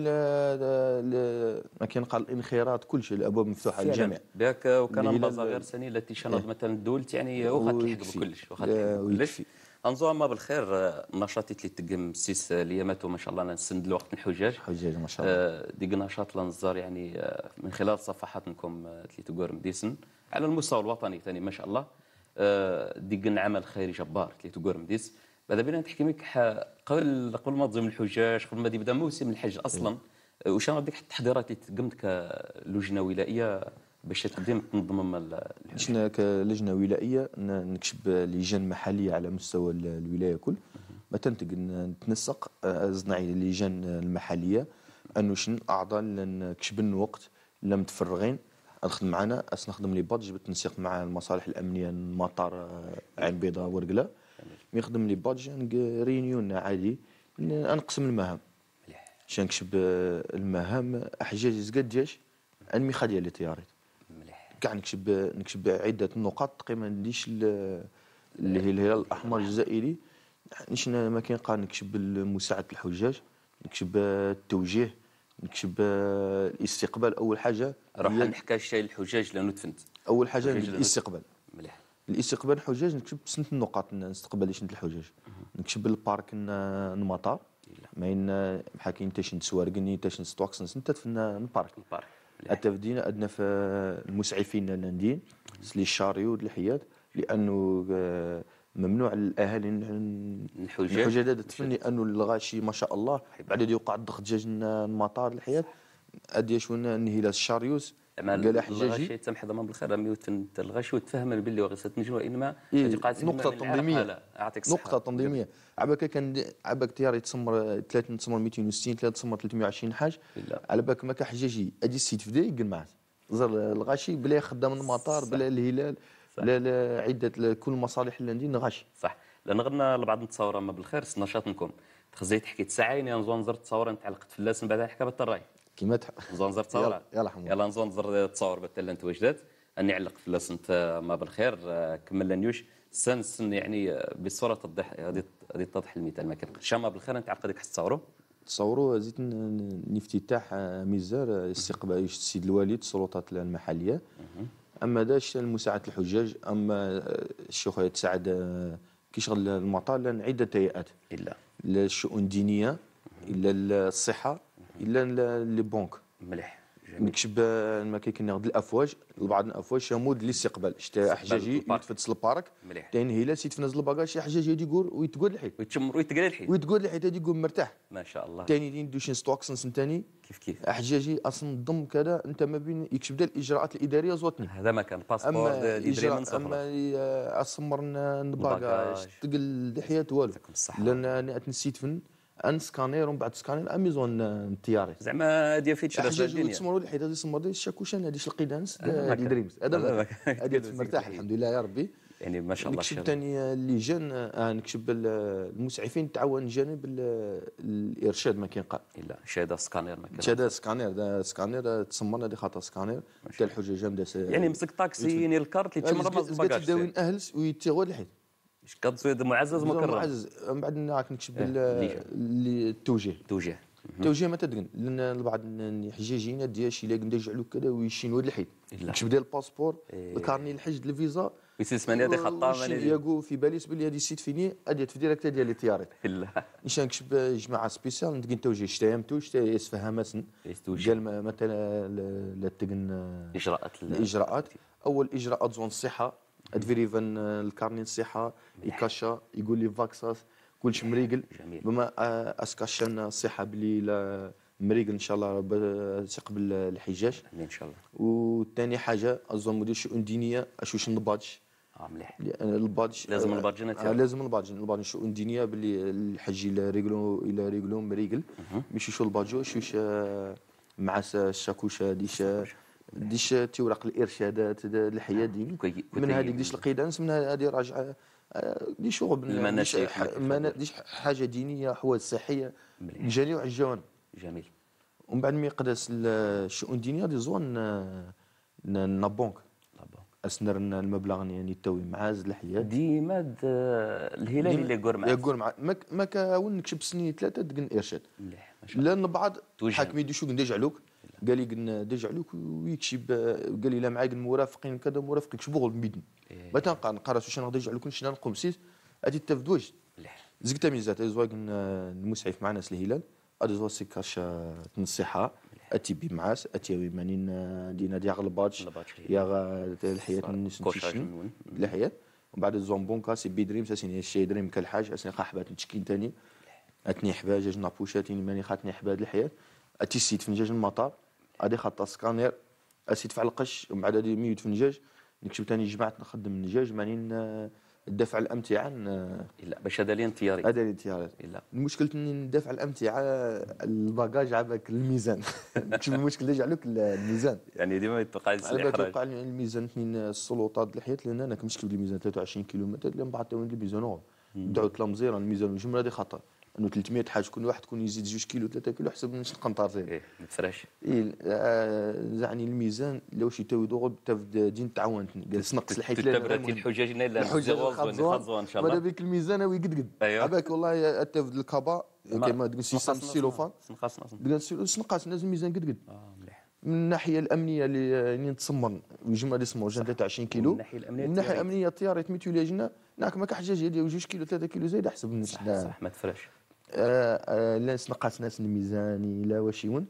ما كينقال الانخراط شيء الابواب مفتوحه للجميع بياك وكان البازا غير سني التي شنط مثلا دولت يعني واخا تلحق بكلش واخا تلحق بكلش ما بالخير آه، نشاطي اللي تقم سيس آه، ليامات وما شاء الله نسند الوقت الحجاج حجاج ما شاء آه، الله ديك نشاط لنزار يعني من خلال صفحاتكم اللي تقول مديسن على المستوى الوطني ثاني ما شاء الله ديك عمل خيري جبار اللي تقول مديس بعد بينا تحكي لك قبل قبل ما تزم الحجاج قبل ما يبدا موسم الحج اصلا إيه. وشنو ديك التحضيرات اللي تقمت كلجنه ولائيه باش تقدم تنظم شفنا كلجنه ولائيه نكشف لجان محليه على مستوى الولايه كل ما تنتقد نتنسق زنعي آه، اللجان المحليه انه شن اعضاء كشبن وقت لم متفرغين نخدم معنا اس نخدم لي بادج بالتنسيق مع المصالح الامنيه المطار آه، عين بيضاء ورقله يخدم لي بادج رينيون عادي انقسم المهام شنكشب آه، المهام احجاج زقد انمي الميخا لي الطيارات كاع نكتب نكتب عده نقاط تقريبا ليش اللي هي الهلال الاحمر الجزائري نشنا ما كاين قا نكتب مساعده الحجاج نكتب التوجيه نكتب الاستقبال اول حاجه راح نحكي الشيء الحجاج لانه تفنت اول حاجه الاستقبال مليح الاستقبال الحجاج نكتب سنت النقاط نستقبل ليش الحجاج نكتب البارك المطار ما ين حكي نتاش نتسوارقني نتاش نستوكس نتا تفنا البارك البارك التفدين عندنا في المسعفين النندين لي الشاري والحياد لانه آه، ممنوع الاهالي الحجاج الحجاج تفني انه الغاشي ما شاء الله بعد يوقع الضغط دجاج المطار الحياه ادي شو نهي الشاريوس زعما الغش تم حضرهم بالخير ميوتن الغش وتفهم باللي غير تنجم انما إيه نقطه تنظيميه يعطيك نقطه تنظيميه عباك كان عباك تيار يتسمر 3 تسمر 260 3 تسمر 320 حاج على بالك ما حجاجي اجي السيد فدا معاك زر الغاشي بلا خدام المطار بلا الهلال لا لا عده كل المصالح اللي عندي نغاشي صح لان غنى البعض نتصور اما بالخير نكون تخزيت حكيت ساعه يعني نزور نزرت تصور تعلقت في اللاس من بعد حكى بالطراي كيما تحب نزنزر تصور يلا حمود يلا نزنزر تصور بالتلا انت اني علق في انت ما بالخير كمل نيوش سن سن يعني بصوره تضح غادي هذه تضح المثال ما كان ما بالخير انت علق هذيك حس تصوروا تصوروا زيت افتتاح مزار استقبال السيد الوالد السلطات المحليه اما داش المساعد الحجاج اما الشيخ سعد آه، كيشغل المطار عده هيئات الا الشؤون الدينيه الا الصحه الا لي بونك مليح نكشب ما كيكون غد الافواج لبعض الافواج شامود للاستقبال شتا حجاجي يتفتس البارك تاين هيلا سيت تنزل الباكاج شي حجاجي يقول ويتقول الحيط ويتشمر ويتقال الحيط ويتقول الحيط يقول مرتاح ما شاء الله تاني ندوش نص ثاني كيف كيف حجاجي اصلا نضم كذا انت ما بين يكشب الاجراءات الاداريه زوتني هذا ما كان باسبور الاجراء من اما اسمر الباكاج تقل الحياه والو لان انا نسيت فن ان سكانير ومن بعد سكانير اميزون آه، تياري زعما هذه فيتشر احجاج تسمروا لي حيت هذه سمروا لي الشاكوشان هذه القيدانس هذه دريمز هذا آه، هذه مرتاح الحمد لله يا ربي يعني ما شاء الله نكشف ثاني آه، اللي جان نكشف نكتب المسعفين تعاون جانب الارشاد ما كاين قال الا شهاده سكانير ما كاين شهاده سكانير سكانير تسمرنا هذه خاطر سكانير حتى الحجه جامده يعني مسك طاكسي يعني الكارت اللي تمر ما زقاش داوين اهلس غير الحيط مش تصويت معزز مكرر معزز من بعد نعرف نكتب إيه، التوجيه التوجيه التوجيه ما تدقن لان البعض الحجاجين ديال شي لاقي ندجع له كذا ويشين ولد الحيد كتب ديال الباسبور إيه. الكارني الحج الفيزا ويسمعني هذه خطه ياكو في بالي بلي هذه السيت فيني هذه في ديريكت ديال لي تياري لا نيشان كتب جماعه سبيسيال ندقن توجيه شتا يمتو شتا يسفهمسن قال مثلا لا تدقن الاجراءات الاجراءات اول اجراءات زون الصحه ادفيريفن uh, الكارني الصحه نعم. يكاشا يقول لي فاكساس كلش مريقل بما اسكاشا الصحه بلي مريقل ان شاء الله تقبل الحجاج ان شاء الله وثاني حاجه مدير شؤون دينيه اش واش نبادج اه مليح البادج لازم البادجن آه, آه، لازم البادجن البادجن شؤون دينيه باللي الحج الى ريغلو الى ريغلو مريقل ماشي شو البادجو شو مع الشاكوشه ديش ديش تورق الارشادات الحياه نعم. دي من هذيك ديش القيدانس من هذه راجعه آه، دي شغل المناشئ ديش حاجه دينيه حوايج صحيه جميع الجوانب جميل ومن بعد ما يقدس الشؤون الدينيه دي زون نابونك اسنر المبلغ يعني, يعني توي معاز الحياه ديما الهلال اللي يقول معاك يقول معاك ما كاون نكشب سنين ثلاثه دقن ارشاد مليح لا بعض حاكمين دي شو ديجعلوك قال لي ديجا عليك ويكشي قال لي لا معايا المرافقين يعني كذا مرافقين شبغل ميدن ما إيه. تنقى نقرا شنو غادي عليك شنو نقوم سيس ادي تفدوج زقت ميزات قلنا المسعف مع ناس الهلال ادي زوا سيكاش تنصيحه آه، اتي بمعاس اتي مانين آه، دينا دي الباتش يا الحياه الناس الحياه ومن بعد الزومبون كاسي بي دريم ساسيني الشي دريم كالحاج اسني قحبات نتشكين تاني اتني حباجة جنا بوشاتين يعني ماني خاتني حباد الحياة اتي سيت في نجاج المطار ادي خط سكانير اسيت تفعل القش ومع دي ميوت في النجاج نكتب ثاني جمعت نخدم النجاج ماني آه، الدفع الامتعه لا باش هذا لي انتياري هذا لي انتياري لا المشكل اني ندفع الامتعه على عباك الميزان شوف المشكل اللي جعلوك الميزان يعني ديما يتوقع الاحراج يتوقع الميزان من السلطات الحياه لان انا كنمشي بالميزان 23 كيلومتر من بعد الميزان دعوت لمزيره الميزان الجمله دي خطر انه 300 حاج كل واحد يكون يزيد 2 كيلو 3 كيلو حسب من القنطار تاعي ايه ما تفرش اي زعني الميزان لو شي تاوي دوغ دين تعاونتني قال نقص الحيط تبرت الحجاج لا الحجاج خزوان ان شاء الله ماذا بك الميزان قد ايوه عباك والله اتفد الكابا كيما تقول سي سام السيلوفان سنقص سنقص سنقص لازم الميزان قد قد اه مليح من الناحيه الامنيه اللي يعني نتصمر ويجمع لي سمو جا 23 كيلو من الناحيه الامنيه من الناحيه الامنيه الطيارات ميتولي جنا ناك ماك حجاج ديال 2 كيلو 3 كيلو زايد حسب النسبه صح, صح ما تفرش لا نقص ناس الميزاني لا واش يون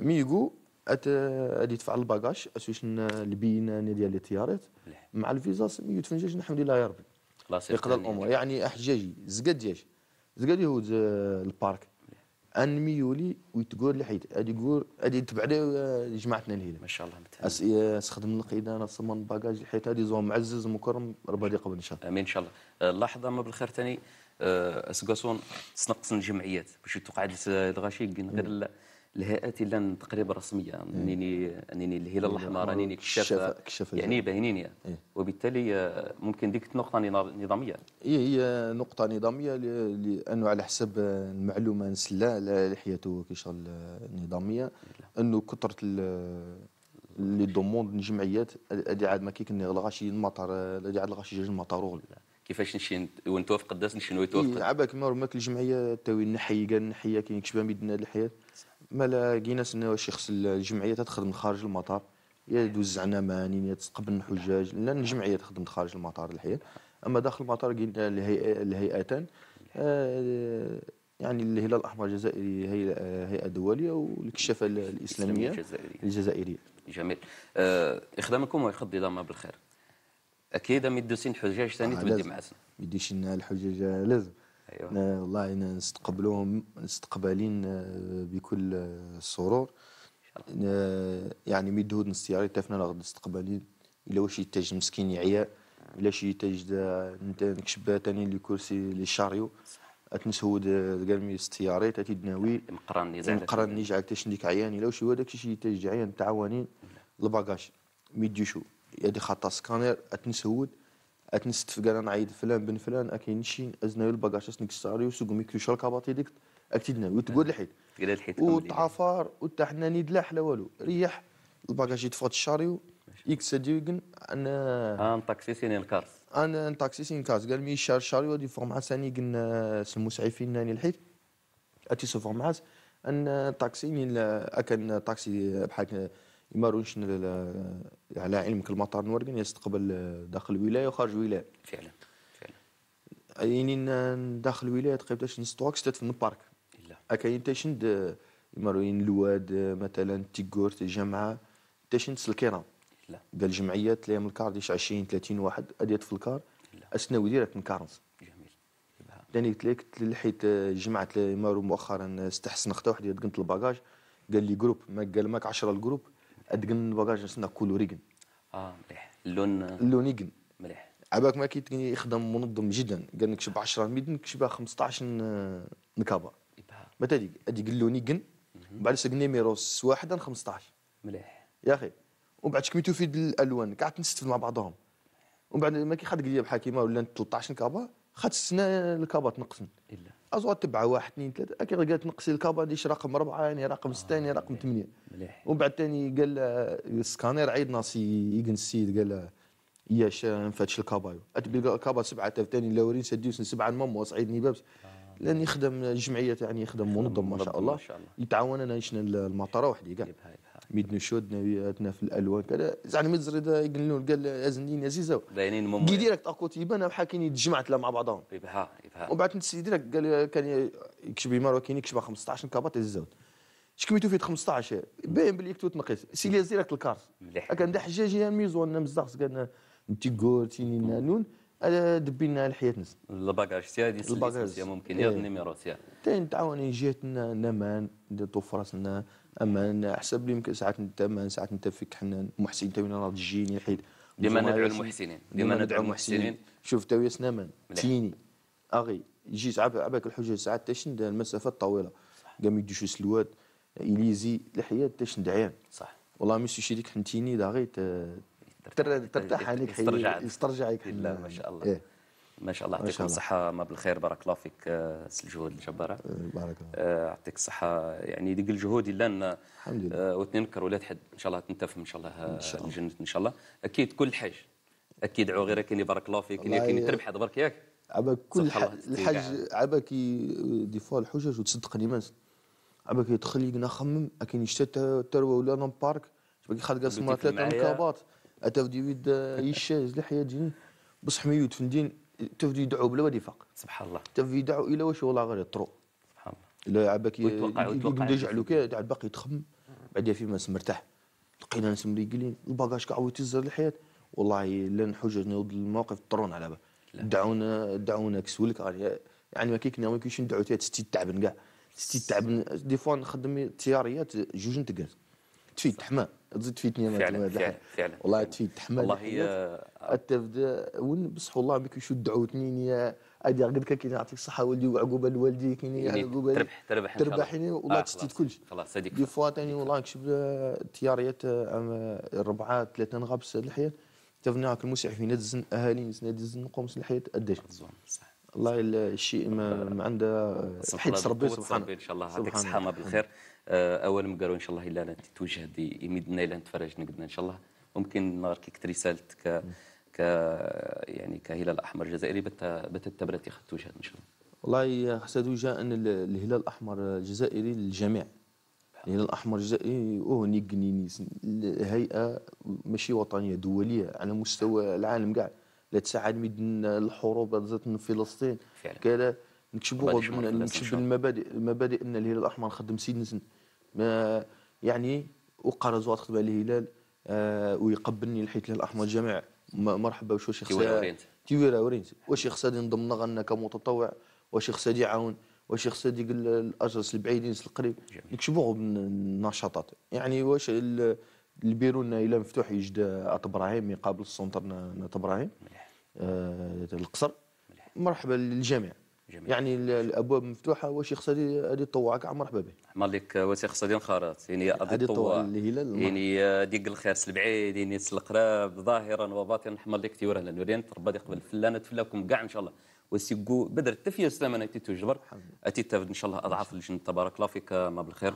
مي يقول غادي يدفع الباكاج اسويش البينان ديال التيارات مع الفيزا سمي تفنجاج الحمد لله يا ربي يقدر الامور يعني احجاجي زقدياش زقد يهود آه، البارك ان ميولي ويتقول لحيت غادي يقول غادي يتبع آه، جماعتنا الهيله ما شاء الله متهنى استخدم القيده انا صمم الباكاج لحيت هادي زوم معزز مكرم ربي يقبل ان شاء الله امين ان شاء الله اللحظه آه، ما بالخير ثاني أه، اسكاسون تنقصن الجمعيات باش توقع الغاشي غير الهيئات الا تقريبا رسميه انني يعني انني الهلال الاحمر انني كشاف يعني باينين يعني. إيه؟ وبالتالي أه، ممكن ديك نقطه نظاميه هي إيه، هي نقطه نظاميه لانه على حسب المعلومه نسلا على لحيته كيشغل نظاميه انه كثره لي دوموند الجمعيات هذه عاد ما كيكني الغاشي المطر هذه عاد الغاشي جوج المطر كيفاش نمشي ونتوافق قداش قداس نمشي نتوافق إيه، توافق نلعبها ما رماك الجمعيه تاوي نحي قال النحيه كاين كشبان بيدنا الحياه ما لقيناش واش يخص الجمعيه تخدم خارج المطار يا دوز مانين يا تستقبل الحجاج لا الجمعيه تخدم خارج المطار الحياه اما داخل المطار الهيئه الهيئتان آه، يعني الهلال الاحمر الجزائري هيئه دوليه والكشافه الاسلاميه الجزائريه الجزائريه جميل اخدامكم آه، ويخض ظلام بالخير اكيد مدوسين حجاج ثاني آه تبدي معاسنا مديش لنا الحجاج آه، لازم ايوه آه والله نستقبلوهم مستقبلين بكل آه، سرور يعني مدود نستياري تافنا لغد نستقبلين الا واش يتاج مسكين يعيا آه. الا شي يتاج انت نكشب ثاني لي كرسي لي شاريو تنسهود قال مي استياري تاتي دناوي يعني مقرني زعما مقرني جعلتش نديك عيان الا واش هو داكشي شي يتاج عيان تعاونين الباكاج ميديشو يدي خطا سكانير اتنسود اتنست فقال انا عيد فلان بن فلان اكي نشين ازنا الباكاج اسنك ساري وسوق ميكرو شركه باطي ديكت اكتدنا وتقول نعم. الحيط قال الحيط وتعافر وتحنا نيد لا حلا والو ريح الباكاج يتفوت الشاريو اكس ديغن انا ان تاكسي سين الكارس انا ان تاكسي سين كارس قال مي شار شاريو دي فورماس ثاني قلنا آه، سعيفين ناني الحيت اتي سو فورماس ان تاكسي آه، اكن تاكسي بحال ما رويش على علمك المطار نورقن يستقبل داخل الولايه وخارج الولايه فعلا فعلا يعني داخل الولايه تقريبا نستوك ستات في البارك لا اكاين يعني تشند يمارون الواد مثلا تيكور الجامعه تاشند سلكيرا لا قال الجمعيات اللي من الكار 20 30 واحد اديت في الكار اسناوي ديريكت من كارنس جميل ثاني قلت لك لحيت آه، جمعت مارو مؤخرا استحسن خطا واحد قنت الباجاج قال لي جروب ما قال ماك 10 الجروب ادقن باكاج نسنا كولو ريغن اه مليح اللون اللون يغن مليح عباك ما كي يخدم منظم جدا قال لك 10 ميدن كشبه 15 نكابه ما تدي ادي اللون يقن بعد سقني ميروس واحد 15 مليح يا اخي ومن بعد كميتو في الالوان كاع تنستف مع بعضهم ومن بعد ما كي خد بحال بحكيمه ولا 13 نكابه خد السنه الكابه تنقصن الا ازوا تبعه واحد اثنين ثلاثه اكي قالت نقصي الكابا ديش رقم اربعه يعني رقم سته يعني رقم ثمانيه مليح ومن بعد ثاني قال السكانير عيد ناسي يقن السيد قال ياش نفتش الكابا اتبي الكابا سبعه ثاني لورين سديوس سبعه المام وصعيدني بابس آه. لان يخدم الجمعيه يعني يخدم منظم ما شاء الله, الله. يتعاون انا شنو وحدي كاع ميدنا شودنا وياتنا في الالوان كذا زعما ذا يقلنوا قال ازنين عزيزه باينين مهم كي ديريكت اكو تيبان كاين تجمعت لا مع بعضهم يبها يبها وبعد نسيت ديريكت قال كان يكشبي يمر وكاين يكشب 15 كابات الزود شكميتو فيه 15 باين بلي كتو تنقيس سي لي ديريكت الكارت مليح كان حجاجي ميزو انا مزاخ كان تيغور تيني نانون دبينا الحياه نس الباكاج سيادي الباكاج ممكن يا النيميرو إيه. سيادي تعاوني جهتنا نمان راسنا اما انا احسب لي يمكن ساعات ما ساعات انت فيك حنا محسن توينا راه تجيني الحيد ديما ندعو المحسنين ديما ندعو المحسنين شوف توي سنامان تيني اغي يجي على عباك الحجه ساعات تشند المسافات طويله قام شو سلوات اليزي الحياه تشند عيان صح والله ميسي شريك حنتيني دا غير ترتاح عليك يسترجعك يسترجعك لا ما شاء الله إيه. ما شاء الله يعطيكم الصحة ما بالخير بارك الله فيك آه، الجهود الجبارة آه، بارك الله آه، يعطيك الصحة يعني ديك الجهود إلا أن الحمد لله وتنكر ولا تحد إن شاء الله تنتفهم إن شاء الله الجنة إن شاء الله أكيد كل حاج أكيد عو غير كاين بارك الله فيك كاين تربح برك ياك عبا كل الحاج يعني. عبا كي دي فوا الحجج وتصدقني ما عبا كي يدخل لي خمم اكين يشتا تروى ولا نون بارك باقي خالق اسمها ثلاثة نكابات اتاف دي ويد يشاز لحياة جيني بصح ميوت فندين تفدي يدعو بلا وفاق سبحان الله تفدي يدعو الى واش والله غير يطرو سبحان الله لا عباك يرجع له كي عاد باقي يتخم في فيما مرتاح لقينا ناس ملي قال لي الباكاج كاع تزر الحياه والله لا حجج نوض الموقف طرون على بال دعونا دعونا كسولك يعني, يعني ما كيكنا ما كيش ندعو تستي تعبن كاع تستي تعبن دي فوا نخدم تياريات جوج نتكاز تفيد تحمى تزيد تفيدني فعلا فعلا, والله تفيد تحمى والله أه، وين بصح والله ما عوتني يا ادي غير كي يعطيك الصحه والدي وعقوبه لوالديك يعني عقوبه تربح تربح تربح والله آه تسديد كلشي خلاص هذيك دي فوا ثاني والله نكشف آه، التياريات آه، ربعه ثلاثه نغبس الحياه تفنى هاك المسعفين الزن اهالي نسنا الزن قومس الحياه قداش صح الله الشيء ما, عنده حيد ربي سبحانه ان شاء الله يعطيك الصحه ما بالخير آه، اول ما قالوا ان شاء الله الا انا توجه دي يمدنا الى نتفرج نقدنا ان شاء الله ممكن نهار كت رسالتك ك ك يعني كهلال الاحمر الجزائري بتتبرت يا توجه ان شاء الله والله يا حسد توجه ان الهلال الاحمر الجزائري للجميع الهلال الاحمر الجزائري اهني نيس هيئه ماشي وطنيه دوليه على مستوى العالم كاع لا تساعد من الحروب ذات فلسطين فعلا نكشبوا نكتشف المبادئ المبادئ ان الهلال الاحمر خدم سيدنا ما يعني وقرا واخذ خطبه الهلال آه ويقبلني الحيت الهلال الاحمر جمع مرحبا واش واش يخصها تيويرا ورينت واش يخصها نضم لنا كمتطوع واش يخصها يعاون واش يخص يقول الاجرس البعيدين القريب نكشفوا النشاطات يعني واش البيرو الى مفتوح يجد ابراهيم يقابل السونتر ابراهيم آه القصر مرحبا للجميع جميل. يعني الابواب مفتوحه واش يقصد هذه مرحبا عمر حبابي مالك واش يقصد الخارات يعني هذه الهلال يعني ديك الخير سلبعيد يعني القراب ظاهرا وباطنا حمر لك تيورا لانه تربى دي قبل فلانه تفلاكم كاع ان شاء الله وسيقو بدر السلام انا تي تجبر اتي ان شاء الله اضعاف الجن تبارك الله فيك ما بالخير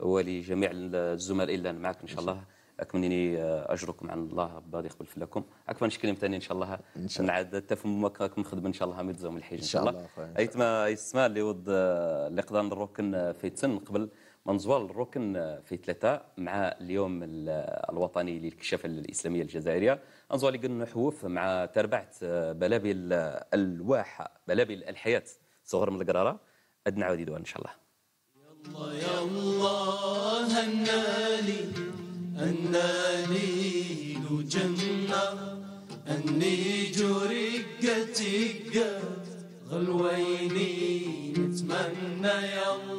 ولجميع الزملاء اللي معك ان شاء الله اكمنيني آه، اجركم عن الله بادي يقبل لكم عقب نشكرهم ثاني ان شاء الله نعاد حتى فما راكم خدمه ان شاء الله ميتزوم الحج ان شاء الله ايتما يسمع اللي ود آه، اللي قدر الركن آه، في تسن قبل منزوال الركن في ثلاثة مع اليوم الوطني للكشافة الإسلامية الجزائرية أنزوال قلنا نحوف مع تربعت بلابل الواحة بلابل الحياة صغر من القرارة ادنا عودي إن شاء الله يلا يلا هنالي أنا النانيل جنة النيجور تقا تقا غلويني نتمنى يالله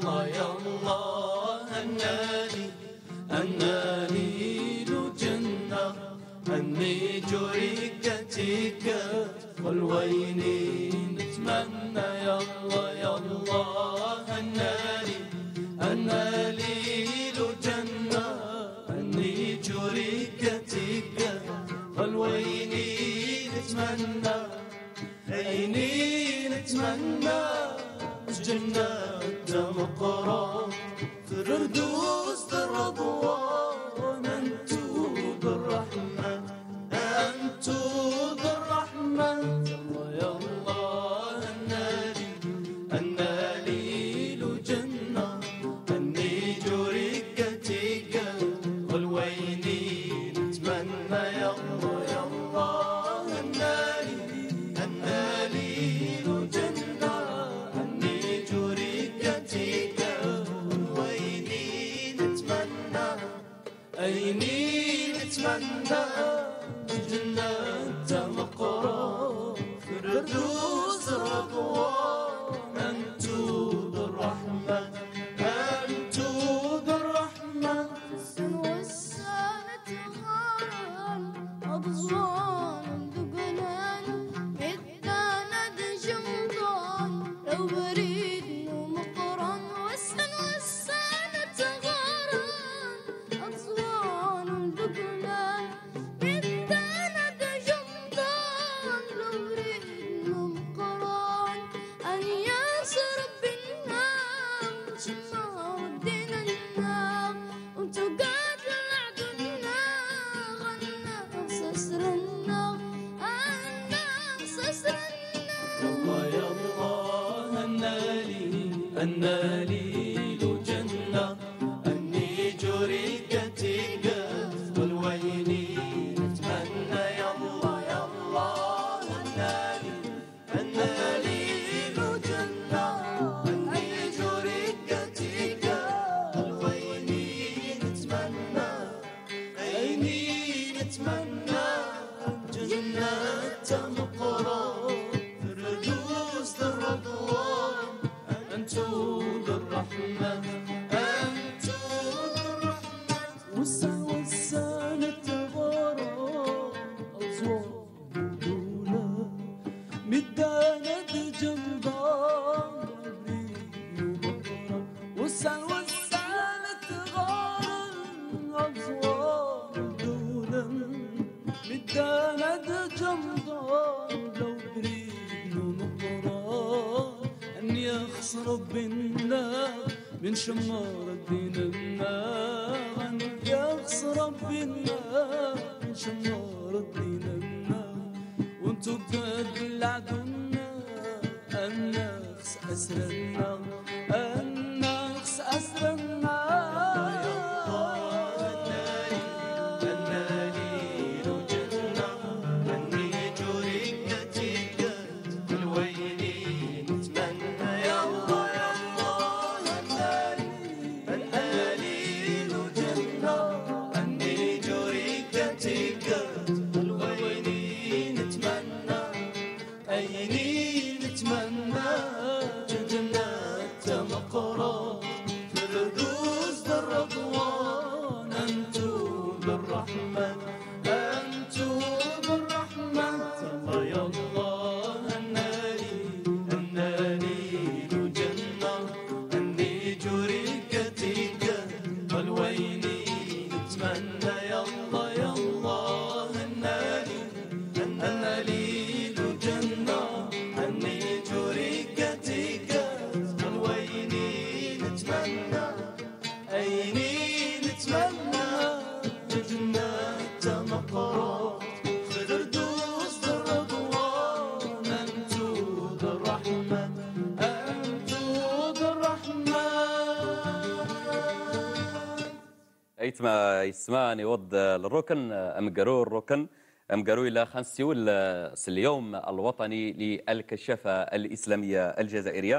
ايتما يسمعني ود للركن امقرو الركن امقرو الى خانسيول آه، اليوم الوطني للكشافه الاسلاميه الجزائريه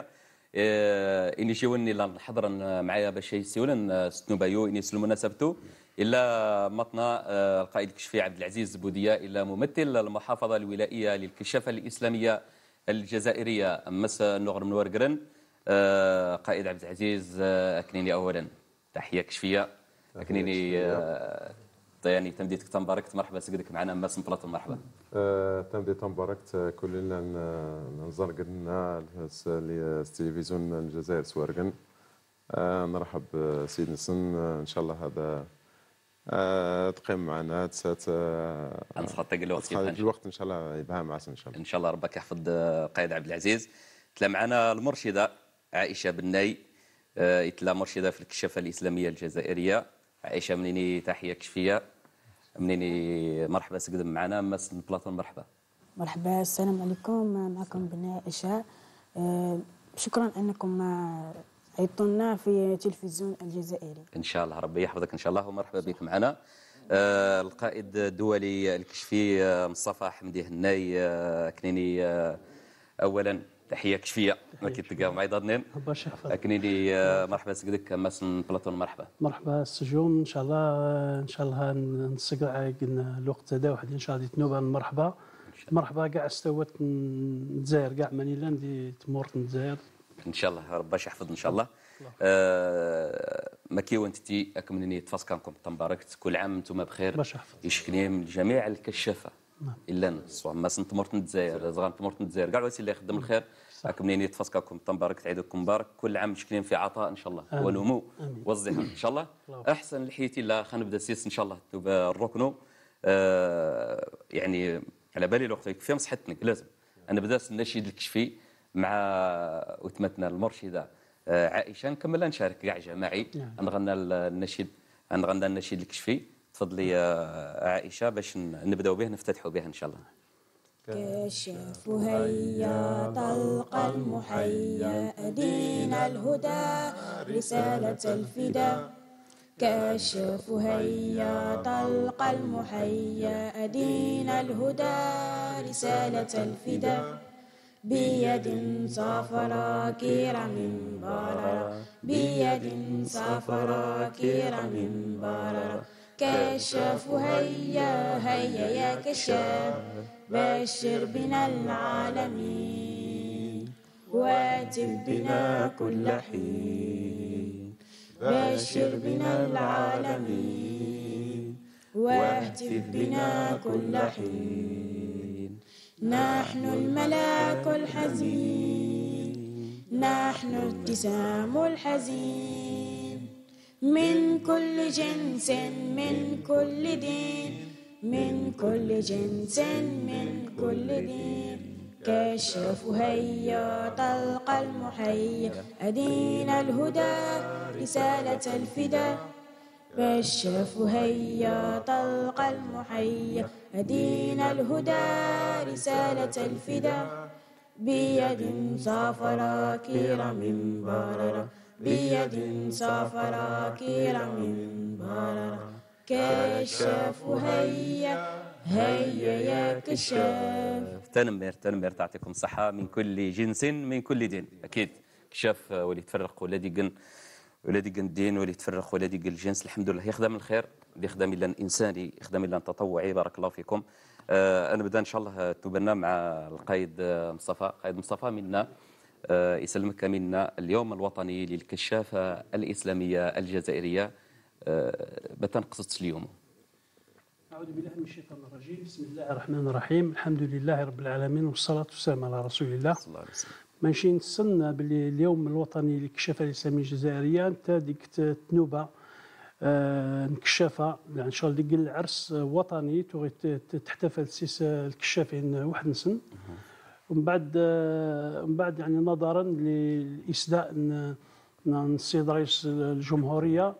إيه اني شيوني الا معايا باش يسيول آه، ستنوبايو اني سلمو نسبتو الا مطنا آه، القائد الكشفي عبد العزيز بوديه الا ممثل المحافظه الولائيه للكشافه الاسلاميه الجزائريه مس نغر من قائد عبد العزيز اكنيني اولا تحيه كشفيه لكنني يعني آه، كتم باركت مرحبا سقدك معنا اما مبلط مرحبا آه، تمديت كتم باركت آه، كلنا ننظر قدنا التلفزيون الجزائر سوارقن نرحب سيد نسن ان شاء الله هذا تقيم معنا تسات آه الوقت الوقت ان شاء الله يبها مع ان شاء الله ان شاء الله ربك يحفظ قائد عبد العزيز تلا معنا المرشده عائشه بناي آه يتلا مرشده في الكشافه الاسلاميه الجزائريه عائشه منيني تحيه كشفيه منيني مرحبا سقدم معنا مس بلاطون مرحبا مرحبا السلام عليكم معكم بنا عائشه آه، شكرا انكم آه، عيطونا في تلفزيون الجزائري ان شاء الله ربي يحفظك ان شاء الله ومرحبا بك معنا آه، القائد الدولي الكشفي مصطفى حمدي هناي كنيني اولا تحيه كشفيه راكي تلقى معي ضدنين باش يحفظك اكنيني آه، مرحبا سكدك ماسن بلاطون مرحبا مرحبا السجون ان شاء الله آه، ان شاء الله نسقع الوقت هذا واحد ان شاء الله تنوبه مرحبا مرحبا كاع استوت الجزائر كاع مانيلا دي تمورت الجزائر ان شاء الله ربي يحفظ ان شاء الله آه مكي وانت تي اكملني تفاسكانكم تنبارك كل عام انتم بخير باش يحفظ يشكني من جميع الكشافه نعم. الا الصواب ما تمرت الجزائر زغان تمرت الجزائر كاع الوسيله اللي يخدم نعم. الخير راكم منين يتفسكاكم تنبارك تعيدكم مبارك كل عام مشكلين في عطاء ان شاء الله آمين. ونمو والزهر ان شاء الله احسن لحيتي لا خنبدا سيس ان شاء الله الركنو آه يعني على بالي الوقت يكفي صحتك لازم آه. انا بدات النشيد الكشفي مع وتمتنا المرشده آه عائشه نكمل نشارك كاع جماعي نغنى نعم. النشيد نغنى النشيد الكشفي تفضلي عائشه باش نبداو به نفتتحوا به ان شاء الله كشف هيا طلق المحيا أدينا الهدى رسالة الفدا كشف هيا طلق المحيا أدينا الهدى رسالة الفدا بيد صفرا من بارا بيد صفرا من بارا كشاف هيا هيا يا كشاف بشر بنا العالمين واتب بنا كل حين بشر بنا العالمين واهتف بنا كل حين نحن الملاك الحزين نحن ابتسام الحزين من كل جنس من كل دين من كل جنس من كل دين كشف هيا طلق المحيا أدين الهدى رسالة الفداء كشف هيا طلق المحيا أدين الهدى رسالة الفداء بيد صافرة كرم بررة بيد صفرا كرام بررة كشف هيا هيا يا كشاف تنمر تنمر تعطيكم صحة من كل جنس من كل دين أكيد كشاف ولي تفرق ولا قن ولا قن الدين ولي تفرق ولا قن الجنس الحمد لله يخدم الخير يخدم إلا إنساني يخدم إلا تطوعي بارك الله فيكم آه، أنا بدأ إن شاء الله تبنى مع القائد آه، مصطفى قائد مصطفى منا آه، يسلمك منا اليوم الوطني للكشافة الإسلامية الجزائرية بتن آه، قصدت اليوم أعوذ بالله من الشيطان الرجيم بسم الله الرحمن الرحيم الحمد لله رب العالمين والصلاة والسلام على رسول الله صلى الله عليه وسلم ماشي نتسنى باللي اليوم الوطني للكشافة الإسلامية الجزائرية أنت ديك تنوبة آه يعني ان شاء الله ديك العرس وطني تحتفل سيس الكشافين واحد نسن ومن بعد من بعد يعني نظرا لاسداء السيد رئيس الجمهوريه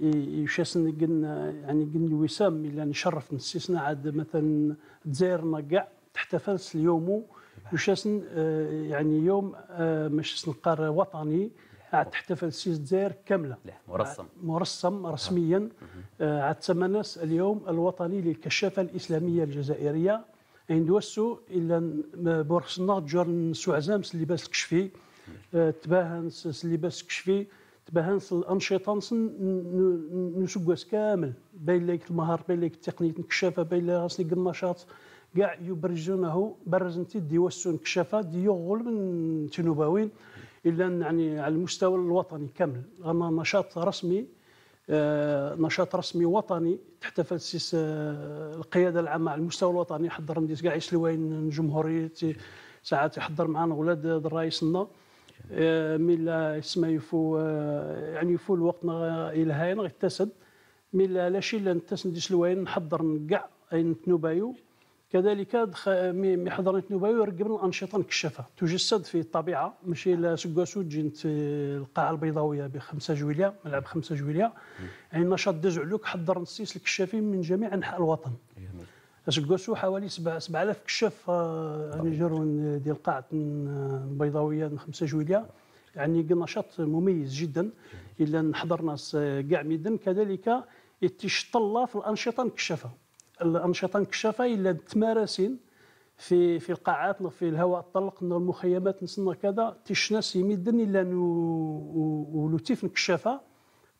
يشاسن كن يعني كن وسام الا نشرف نسيسنا عاد مثلا تزايرنا كاع تحتفل اليوم يشاسن آه، يعني يوم آه، مش نقار وطني عاد آه، تحتفل سيس الجزائر كامله مرسم مرسم رسميا عاد نعم. ثمان اليوم الوطني للكشافه الاسلاميه الجزائريه عند وسو الا بورخصنا جور عزام سليباس كشفي تباهن سليباس كشفي تباهن الانشطه نسقواس كامل بين ليك المهاره بين ليك التقنيه الكشافه بين لك راسني النشاط كاع يبرزونه برزنتي دي وسو كشافه دي يغول من تنوباوين الا يعني على المستوى الوطني كامل اما نشاط رسمي آه، نشاط رسمي وطني تحتفل سيس آه، القياده العامه على المستوى الوطني حضر مديس كاع سلوين الجمهوريه ساعات يحضر معنا ولاد آه، مي لا يسمى يفو يعني يفو الوقت الى هاين غيتسد مي لا شي لا نتسن ديس لوين نحضر كاع اين تنوبايو كذلك مي نوباوي نبوي الانشطه مكشفه تجسد في الطبيعه ماشي لا سكاسو جنت في القاعه البيضاويه بخمسه جويليه ملعب خمسه جويليه يعني نشاط زعلوك حضر نصيص الكشافين من جميع انحاء الوطن إيه، سكاسو حوالي 7000 كشاف آه، يعني جروا ديال القاعه البيضاويه خمسه جويليه يعني نشاط مميز جدا الا حضرنا كاع آه، ميدن كذلك يتشطل في الانشطه مكشفه الانشطه الكشافه الا تمارسين في في القاعات في الهواء الطلق المخيمات نسنا كذا تشناس يمدن الا ولوتيف نكشفه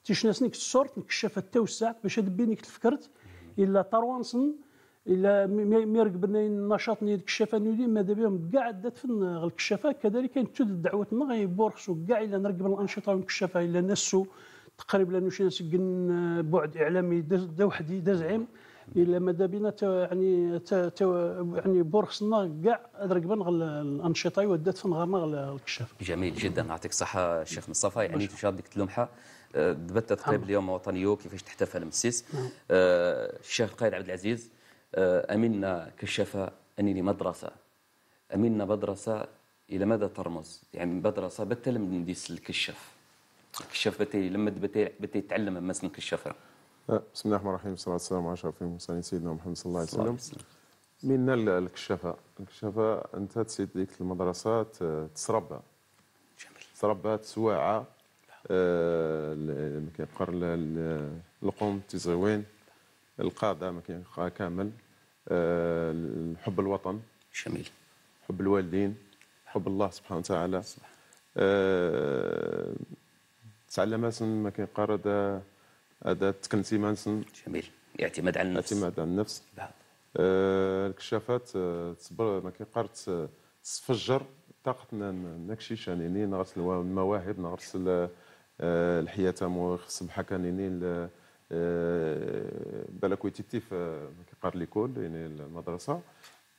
تشناس نيك الصورت نكشفه حتى وسعت باش دبينيك تفكرت الا طروانسن الا ميرقب لنا النشاط نيا الكشافه نودي ما بهم كاع دات في الكشافه كذلك الدعوات ما غيبورخسو كاع الا نركب الانشطه والكشافه الا نسو تقريبا نوشي نسكن بعد اعلامي دا وحدي دا زعيم الا ماذا بينا يعني يعني بورخصنا كاع رقبنا الانشطه ودات في نهارنا الكشاف جميل جدا يعطيك الصحه الشيخ مصطفى يعني في هذيك اللمحه آه، دبت تقريبا نعم. اليوم الوطني كيفاش تحتفل مسيس نعم. آه الشيخ القائد عبد العزيز آه، امنا كشف انني مدرسه امنا مدرسه الى ماذا ترمز يعني مدرسه بتلم نديس الكشف الكشف بتي لما بتي بتي تعلم مس الكشفه آه، بسم الله الرحمن الرحيم والصلاة والسلام على أشرف المرسلين سيدنا محمد صلى الله عليه وسلم من الكشافة الكشافة أنت تسيد ديك المدرسة آه، تسربى جميل تسواعة تسواعى آه، ما كيبقى القوم تزوين القاده ما كيبقى كامل حب الوطن جميل حب الوالدين حب الله سبحانه وتعالى آه تعلم ما كيقر اداه مانسن جميل الاعتماد على النفس الاعتماد على النفس آه، الكشافات آه، تصبر ما كيبقى آه، تسفجر طاقتنا نكشيش انيني نغرس المواهب نغرس الحياه خص بحال كانيني بالك ويتيتي في كيقار ليكول يعني المدرسه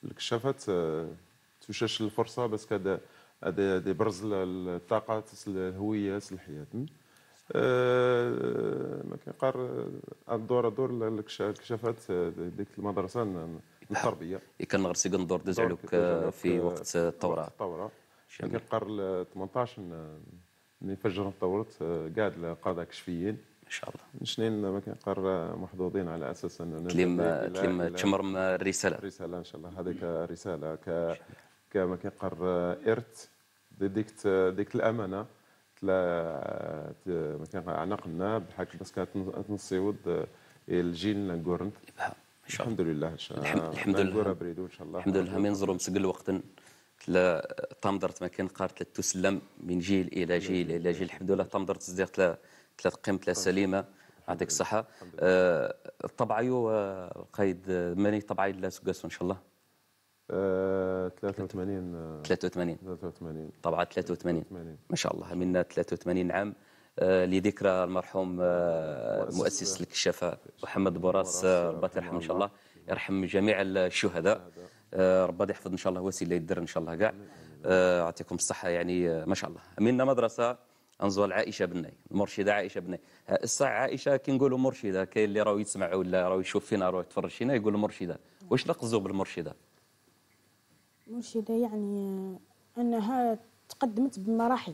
الكشافات تشاش الفرصه بس كذا هذا يبرز الطاقه الهويه الحياه آه، ما كيقار آه، الدور الدور الكشافات آه، ديك المدرسه التربيه إيه، كان كنغرسي كندور دوز عليك في وقت الثوره الثوره كنقار 18 ملي فجرنا الثوره قاعد القاده كشفيين ان شاء الله شنين ما كنقر محظوظين على اساس ان تلم تلم تشمرم الرساله الرساله ان شاء الله هذيك الرساله ك كما كنقر ارث ديك ديك الامانه لا مثلا عناقنا بحال بس كانت نصيود الجيل نقورنت الحمد لله ان شاء الله الحمد لله بريدو ان شاء الله الحمد لله من ينظروا مسقل وقت لا تمدرت ما كان قارت تسلم من جيل الى جيل الى جيل الحمد لله تمدرت صديق ثلاث قيم ثلاث سليمه يعطيك الصحه آه، طبعي قايد ماني طبعي لا سكاس ان شاء الله 83 آه، 83 آه، طبعا 83 ما شاء الله منا 83 عام آه، لذكرى المرحوم مؤسس الكشافة محمد بوراس ربي يرحمه ان شاء الله يرحم جميع الشهداء ربي يحفظ ان شاء الله وسيله يدر ان شاء الله كاع يعطيكم الصحه يعني ما شاء الله منا مدرسه انزول عائشه بني المرشده عائشه بني الساعه عائشه كي نقولوا مرشده كاين اللي راهو يسمع ولا راهو يشوف فينا راهو يتفرج فينا يقولوا مرشده واش نقصدوا بالمرشده مرشدة يعني آه، أنها تقدمت بمراحل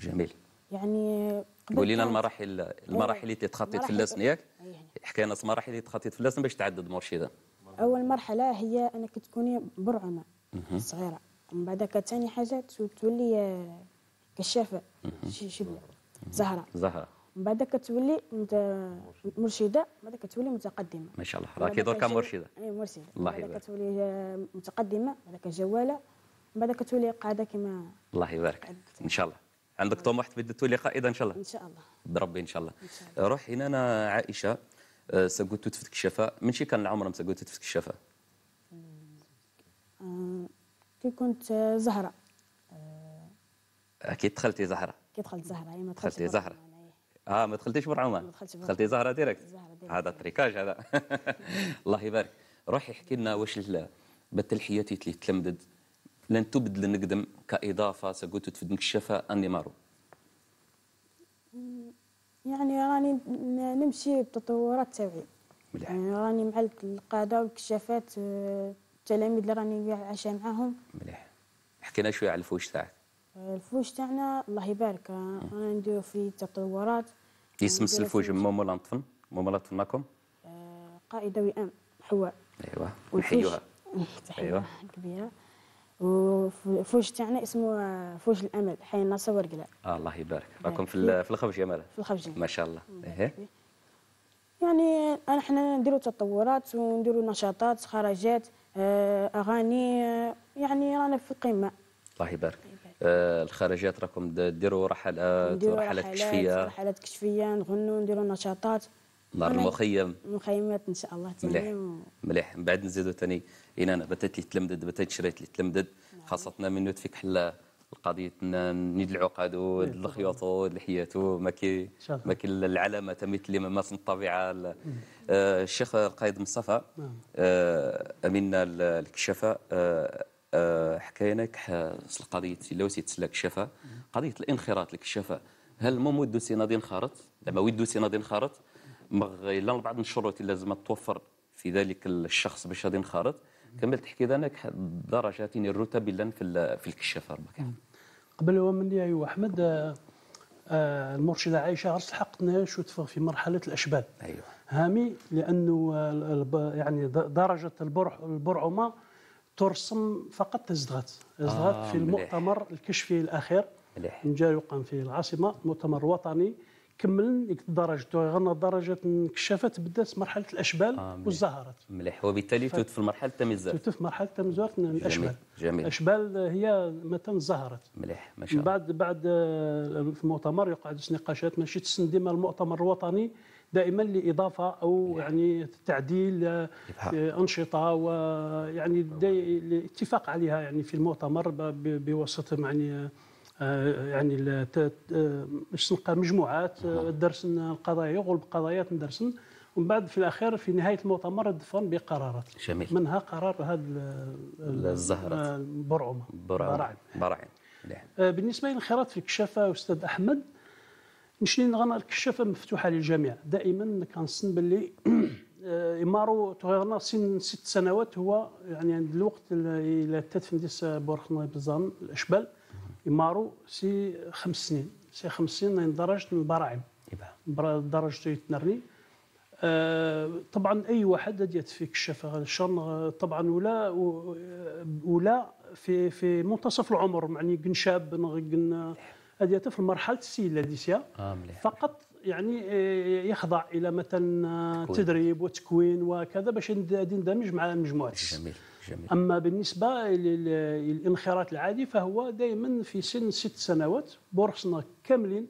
جميل يعني قبل لنا المراحل المراحل اللي تخطيت في اللسن ياك يعني. حكينا لنا المراحل اللي تخطيت في اللسن باش تعدد مرشده اول مرحله هي انك تكوني برعمه صغيره ومن بعد ثاني حاجه تولي آه، كشافه شبه زهره زهره من بعد كتولي مرشده من بعد كتولي متقدمه ما شاء الله راكي دركا مرشده اي مرشده الله يبارك كتولي آه، متقدمه من بعد كجواله من بعد كتولي قاعده كما الله يبارك ان شاء الله عندك طموح تبدي تولي قائده ان شاء الله ان شاء الله بربي ان شاء الله, الله. آه، روح هنا انا عائشه آه، سقوت تفتك الشفاء من شي كان العمر سقوت تفتك الشفاء كي كنت زهره اكيد دخلتي زهره كي دخلت زهره اي ما دخلتي زهره اه ما دخلتيش برعومه ما دخلتش برعومه دخلتي زهره ديريكت زهره هذا تريكاج هذا الله يبارك روحي احكي لنا واش بدل الحياتي اللي تلمدد لن تبدل نقدم كاضافه سقوت تفدنك الشفاء اني مارو يعني راني نمشي بتطورات تاعي يعني راني مع القاده والكشافات آه، التلاميذ اللي راني عايشه معاهم مليح حكينا شويه على الفوج تاعك الفوج تاعنا الله يبارك رانا نديرو في تطورات يسمس الفوج مولا لنطفن مو مولا ماكم آه، قائده وئام حواء ايوا نحيوها ايوا كبيره وفوج تاعنا اسمه فوج الامل حي الناصر ورقله آه الله يبارك راكم في في الخبج يا مالا في الخبج ما شاء الله إيه. يعني انا حنا نديرو تطورات ونديرو نشاطات خرجات آه، اغاني آه، يعني رانا في القمه الله يبارك آه، الخرجات راكم ديروا رحلات آه، رحلات كشفيه رحلات كشفيه نغنوا نديروا نشاطات نهار المخيم المخيمات ان شاء الله تاني مليح مليح من بعد نزيدوا ثاني انا بتات لي تلمدد بتات شريت لي تلمدد نعم. خاصه من نوتفيك حلا القضية نيد العقد نعم. الخيوط الحياة ما كي ما كي العلامة تميت ما مماس الطبيعة نعم. آه، الشيخ القائد مصطفى أمنا الكشفة آه، حكينا كحاس القضيه اللي تسلا كشفة قضيه الانخراط الكشافه هل مو مود سينادي انخرط زعما ود سينادي انخرط الا بعض الشروط اللي لازم توفر في ذلك الشخص باش غادي ينخرط كمل تحكي لنا درجات يعني الرتب في في الكشافه ربك قبل ومني ايوا احمد آه، آه، المرشده عائشه غير سحقتنا شو تفغ في مرحله الاشبال ايوه هامي لانه يعني درجه البرع البرعمه ترسم فقط تزدغت ازدغت آه في المؤتمر مليح. الكشفي الاخير مليح جا يقام في العاصمه مؤتمر وطني كمل ديك درجته غنى درجه انكشافات بدات مرحله الاشبال آه والزهرات مليح وبالتالي ف... في مرحله تمزرت تفوت في مرحله تمزرت الاشبال جميل الاشبال هي مثلا زهرت مليح ما شاء الله بعد بعد آه، في المؤتمر يقعد نقاشات ماشي تسن ديما المؤتمر الوطني دائما لاضافه او نعم. يعني تعديل آه، آه، انشطه ويعني آه، الاتفاق عليها يعني في المؤتمر بواسطه يعني يعني باش نلقى مجموعات نعم. درسن القضايا يغلب قضايا ندرسن ومن بعد في الاخير في نهايه المؤتمر دفن بقرارات جميل منها قرار هذا الزهرة برعومه برعم براعم بالنسبه للانخراط في الكشافه استاذ احمد مشي غنكشف مفتوحه للجميع دائما كنسن باللي آه، امارو تغيرنا سن ست سنوات هو يعني عند الوقت الى تتفنديس بورخنا بزان الاشبال امارو سي خمس سنين سي خمس سنين يعني درجه البراعم درجه يتنرني أه طبعا اي واحد غادي في كشافه الشر طبعا ولا ولا في في منتصف العمر يعني كن شاب هذه في مرحله السي لاديسيا آه، فقط يعني آه، يخضع الى مثلا آه، تدريب وتكوين وكذا باش يندمج مع المجموعات جميل جميل اما بالنسبه للانخراط العادي فهو دائما في سن ست سنوات بورصنا كاملين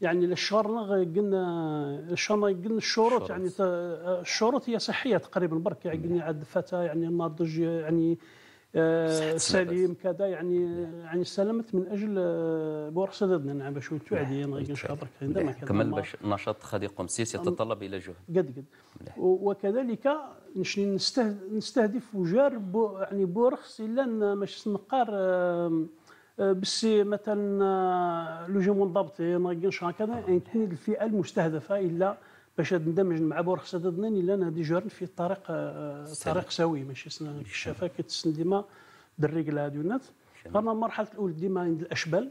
يعني الشهر قلنا الشهر قلنا الشروط يعني الشروط هي صحيه تقريبا برك يعني عاد فتاه يعني ناضج يعني آه، سليم كذا يعني يعني سلمت من اجل آه، ضدنا نعم باش توعدي نغيك نشاطرك عندما كمل باش نشاط قوم سيس يتطلب الى جهد قد قد وكذلك نستهدف وجار بو يعني بورخص الا مش نقار آه، بس مثلا لو جي منضبط نغيك كذا يعني الفئه المستهدفه الا باش تندمج مع بورقصه ضدنني لان دي جرن في طريق آه، طريق سوي ماشي الشفا كتسن ديما بالرجل هذه الناس انا المرحله الاولى ديما عند الاشبال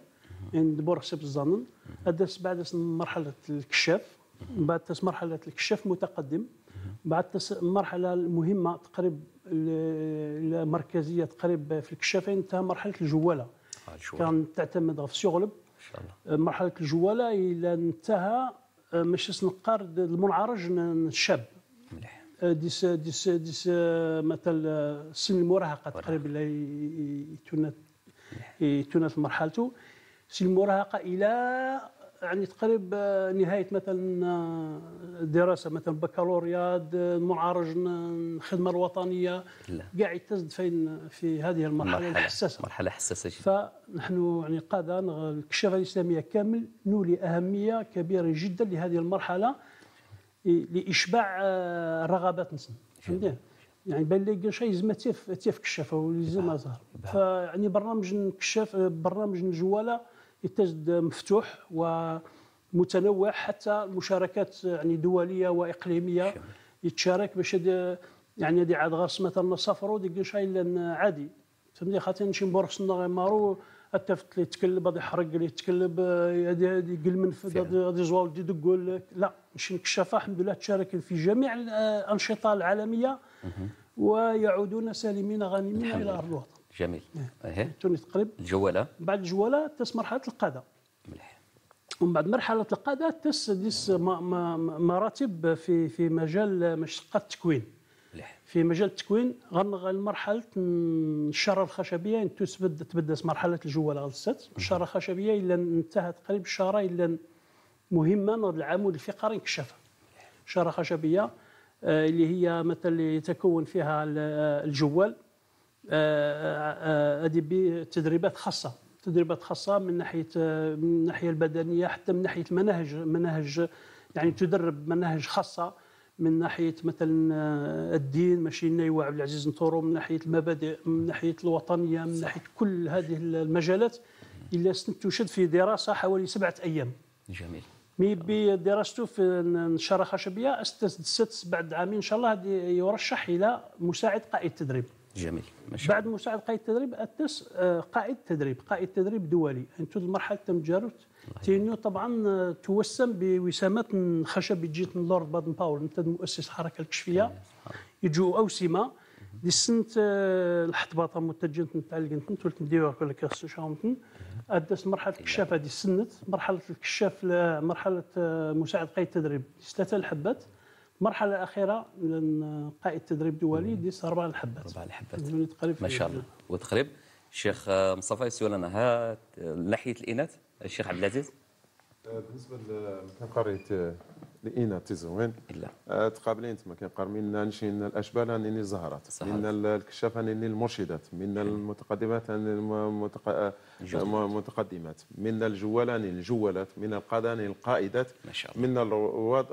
عند بورقصه بالظنن هذا بعد مرحله الكشاف بعد تس مرحله الكشاف متقدم بعد تس المرحله المهمه تقريب المركزيه تقريب في الكشافين انتهى مرحله آه، الجواله كان تعتمد في سيغلب مرحله الجواله الى انتهى آه، ماشي سنقار المنعرج الشاب آه، ديس ديس ديس آه، مثلا سن المراهقه تقريبا لا يتونات يتونات مرحلته سن المراهقه الى يعني تقريب آه، نهايه مثلا آه، دراسه مثلا بكالوريا آه، معارج الخدمه الوطنيه لا. قاعد تزد فين في هذه المرحله مرحلة الحساسه مرحله حساسه جدا فنحن يعني قاده الكشافه الاسلاميه كامل نولي اهميه كبيره جدا لهذه المرحله لاشباع رغبات الناس يعني بان لي شيء زعما تيف تيف كشافه ولازم زهر فيعني برنامج كشاف برنامج الجواله يتجد مفتوح ومتنوع حتى المشاركات يعني دوليه واقليميه يتشارك باش يعني دي عاد غرس مثلا ودي كل شيء عادي فهمتي خاطر نمشي نبرخصنا غير مارو التفت اللي يتكلب غادي يحرق اللي يتكلب يقل من غادي يزوال غادي لا نمشي نكشف الحمد لله تشارك في جميع الانشطه العالميه ويعودون سالمين غانمين الى ارض الوطن جميل اه توني تقريب الجواله بعد الجواله تس مرحله القاده مليح ومن بعد مرحله القاده تس ديس مراتب في في مجال مشقه التكوين مليح في مجال التكوين غنغ مرحله الشاره الخشبيه تسبد تبدس مرحله الجواله غلست الشاره الخشبيه الا انتهت قريب الشاره الا مهمه العمود الفقري انكشف شاره خشبيه آه، اللي هي مثلا يتكون فيها آه، الجوال ادي آه، آه، آه، بتدريبات خاصه تدريبات خاصه من ناحيه من الناحيه البدنيه حتى من ناحيه المناهج مناهج يعني تدرب مناهج خاصه من ناحيه مثلا الدين ماشي النايو عبد العزيز نطورو من ناحيه المبادئ من ناحيه الوطنيه من ناحيه كل هذه المجالات الا استنتجت في دراسه حوالي سبعه ايام جميل مي بدراسته في الشاره شبيه ست بعد عامين ان شاء الله يرشح الى مساعد قائد تدريب جميل ماشي. بعد مساعد قائد التدريب اتس آه، قائد تدريب قائد تدريب دولي انت المرحله تم جارت تينيو طبعا آه، توسم بوسامات خشب جيت لورد بادن باول انت مؤسس الحركه الكشفيه يجو اوسمه دي سنت الحطباطه آه، متجنت نتاع الكنت ولكن ديوها كل كاس ادس مرحله إيه. الكشافه دي سنت مرحله الكشاف مرحله مساعد قائد التدريب ثلاثه الحبات المرحله الاخيره قائد التدريب الدولي ديس اربع الحبات اربع الحبات ما شاء الله وتقريب الشيخ مصطفى يسول ها ناحيه الاناث الشيخ عبد العزيز أه، بالنسبه قرية أه، الإناث تزوين لا أه، تقابلين تما كنقر منا نشينا الاشبال انني زهرت منا الكشاف انني المرشدات منا المتقدمات المتق... المتقدمات منا الجوال انني الجوالات منا القاده انني القائدات ما شاء منا الرواد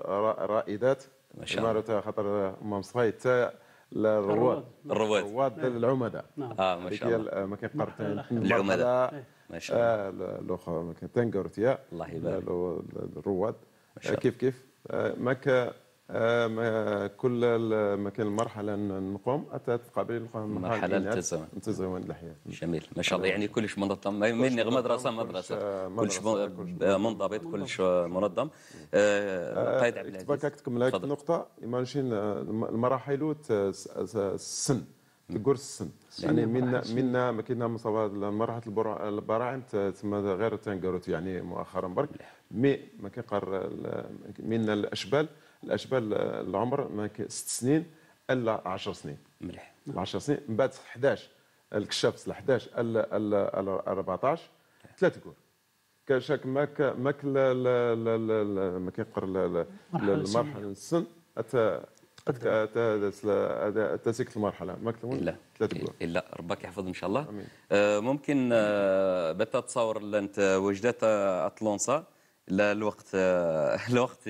رائدات ما شاء الله اماره خاطر امام صفيت تاع الرواد الرواد نعم. الرواد نعم. للعمداء نعم اه ما شاء الله ما كاين قرتين نعم. العمدة. إيه. ما شاء الله الاخ آه، ما كان تنقرت الله يبارك الرواد آه، كيف كيف آه، ماك آه، كل كان المرحله نقوم اتت قبل مرحله التزام التزام الحياه جميل ما شاء الله أيوة. يعني كلش منظم من مدرسه مدرسه كلش منضبط كلش آه، منظم قائد آه، طيب عبد العزيز تبككتكم لك نقطه ماشيين المراحل السن تقول السن يعني منا منا ما كنا مصابات مرحله البراعم تسمى غير تنقروت يعني مؤخرا برك مي ما كنقر منا الاشبال الاشبال آه، العمر ست سنين الا 10 سنين مليح 10 سنين من بعد 11 الكشاف 11 الا 14 ثلاث كور كشاك ماك ماك ما كيقر المرحله السن تسكت المرحله ما لا لا ربك يحفظ ان شاء الله أمين. آه، ممكن آه، بتا تصور انت وجدت اطلونسا الوقت الوقت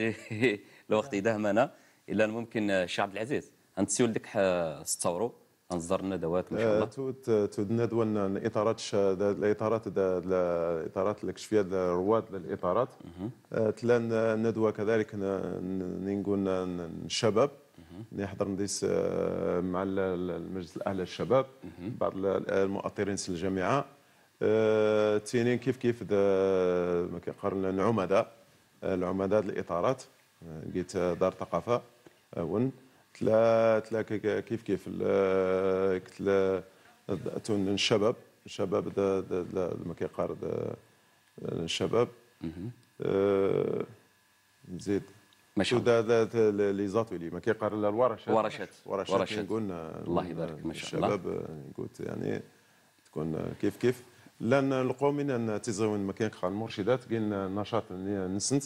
الوقت اذا همنا الا ممكن الشعب آه، العزيز غنتسيو لك آه، ستورو انظر الندوات ان شاء الله آه، تود ندوه الاطارات الاطارات الاطارات الكشفيه الرواد للاطارات تلان ندوه كذلك نقول الشباب نحضر نديس مع المجلس الاعلى للشباب بعض المؤطرين في الجامعه تينين كيف كيف ما كيقارن العمداء العمداء الاطارات لقيت دار ثقافه ون تلا تلا كيف كيف قلت تون الشباب الشباب أه، ما كيقار الشباب نزيد ماشي دا دا لي زاتولي ما كيقار لا الورشات ورشات ورشات, ورشات. نقول الله يبارك ما شاء الله الشباب أه، قلت يعني تكون كيف كيف لان القومين تيزاون ما كيقار المرشدات قلنا النشاط اللي نسنت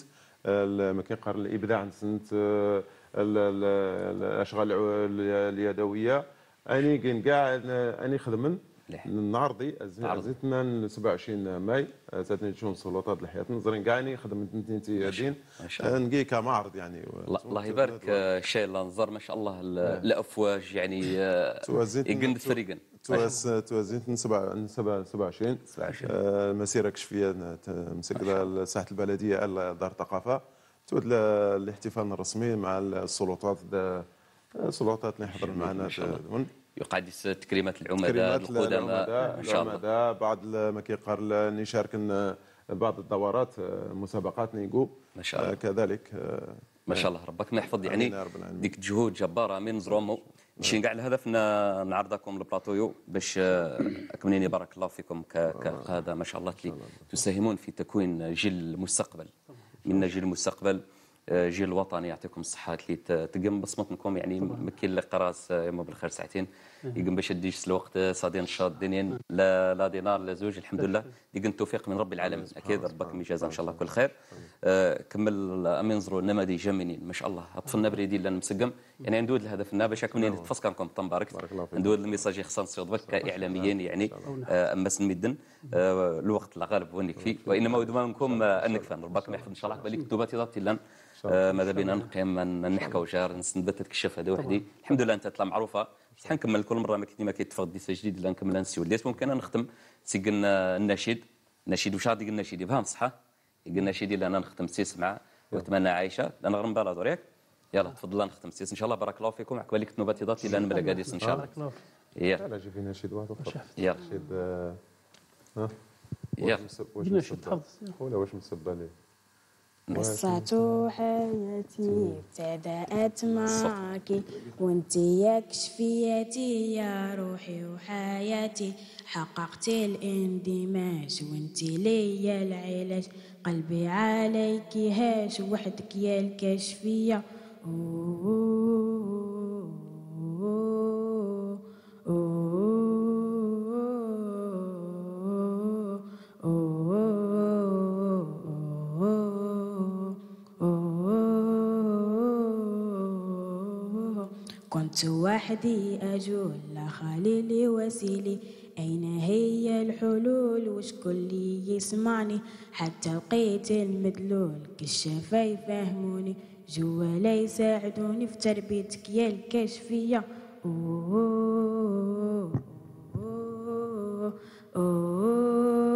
ما كيقر الابداع سنت آه، الاشغال اليدويه اني كاين كاع اني خدمن نعرضي زيتنا 27 ماي زادني السلطات سلطات نزرين كاع اني خدمت انتي تيادين نقي كمعرض يعني الله يبارك الشيء الله نزر ما شاء الله نعم. الافواج يعني آه، يقند فريقن تواس توازيت من 27 مسيره كشفيه مسكره لساحه البلديه دار الثقافه تود الاحتفال الرسمي مع السلطات السلطات اللي حضر معنا يقعد تكريمات العمداء القدماء العمداء بعض ما كيقار نشارك بعض الدورات آه، مسابقات نيجو ما شاء الله آه، كذلك آه، ما شاء الله ربك ما يحفظ يعني ديك جهود جباره من زرومو ماشيين كاع لهدفنا نعرضكم البلاطويو باش آه، اكمليني بارك الله فيكم كقاده ما شاء الله كي تساهمون في تكوين جيل المستقبل منا جيل المستقبل آه، جيل وطني يعطيكم الصحه اللي تقم بصمتكم يعني مكي اللي قراص آه، يما بالخير ساعتين يقن باش تديش الوقت صادي شاد دينين لا لا دينار لا زوج الحمد لله يقن التوفيق من رب العالمين اكيد ربك مجازا ان شاء الله كل خير آه كمل امين زرو نمدي جامنين ما شاء الله طفلنا بريدي لنا مسقم يعني ندود الهدف لنا باش كمنين يعني نعم. تفسكنكم طن بارك ندود الميساج خصنا نصيد بك كاعلاميين يعني آه، اما مدن آه الوقت الغالب هو يكفي وانما ودمانكم انك فان ربك يحفظ ان شاء الله بالك توبات ضبطي لنا آه، ماذا بينا نقيم نحكوا جار نسند تكشف هذا وحدي الحمد لله انت تطلع معروفه شحال نكمل كل مره ما كيتفرض ديسا جديد لا نكمل نسيو وليت ممكن نخدم سي قلنا النشيد النشيد واش غادي النشيد فهم صحه قلنا النشيد اللي انا نخدم سيس مع ما عايشه لان غير غنبالا دوريك يلا تفضل نختم سيس ان شاء الله بارك الله فيكم عقبال لك نوبات اضافه الى نبدا قاديس ان شاء الله بارك الله فيك يلا جيب لنا شي واحد اخر يلا شي آه، ها يلا واش مسبه ليه قصة حياتي ابتدأت معاكي وانت يا يا روحي وحياتي حققت الاندماج وانت ليا العلاج قلبي عليك هاش وحدك يا الكشفية أوه كنت وحدي أجول خليلي وسيلي أين هي الحلول وش كل يسمعني حتى لقيت المدلول كشافة يفهموني جوا لا يساعدوني في تربيتك يا الكشفية أوه أوه أوه أوه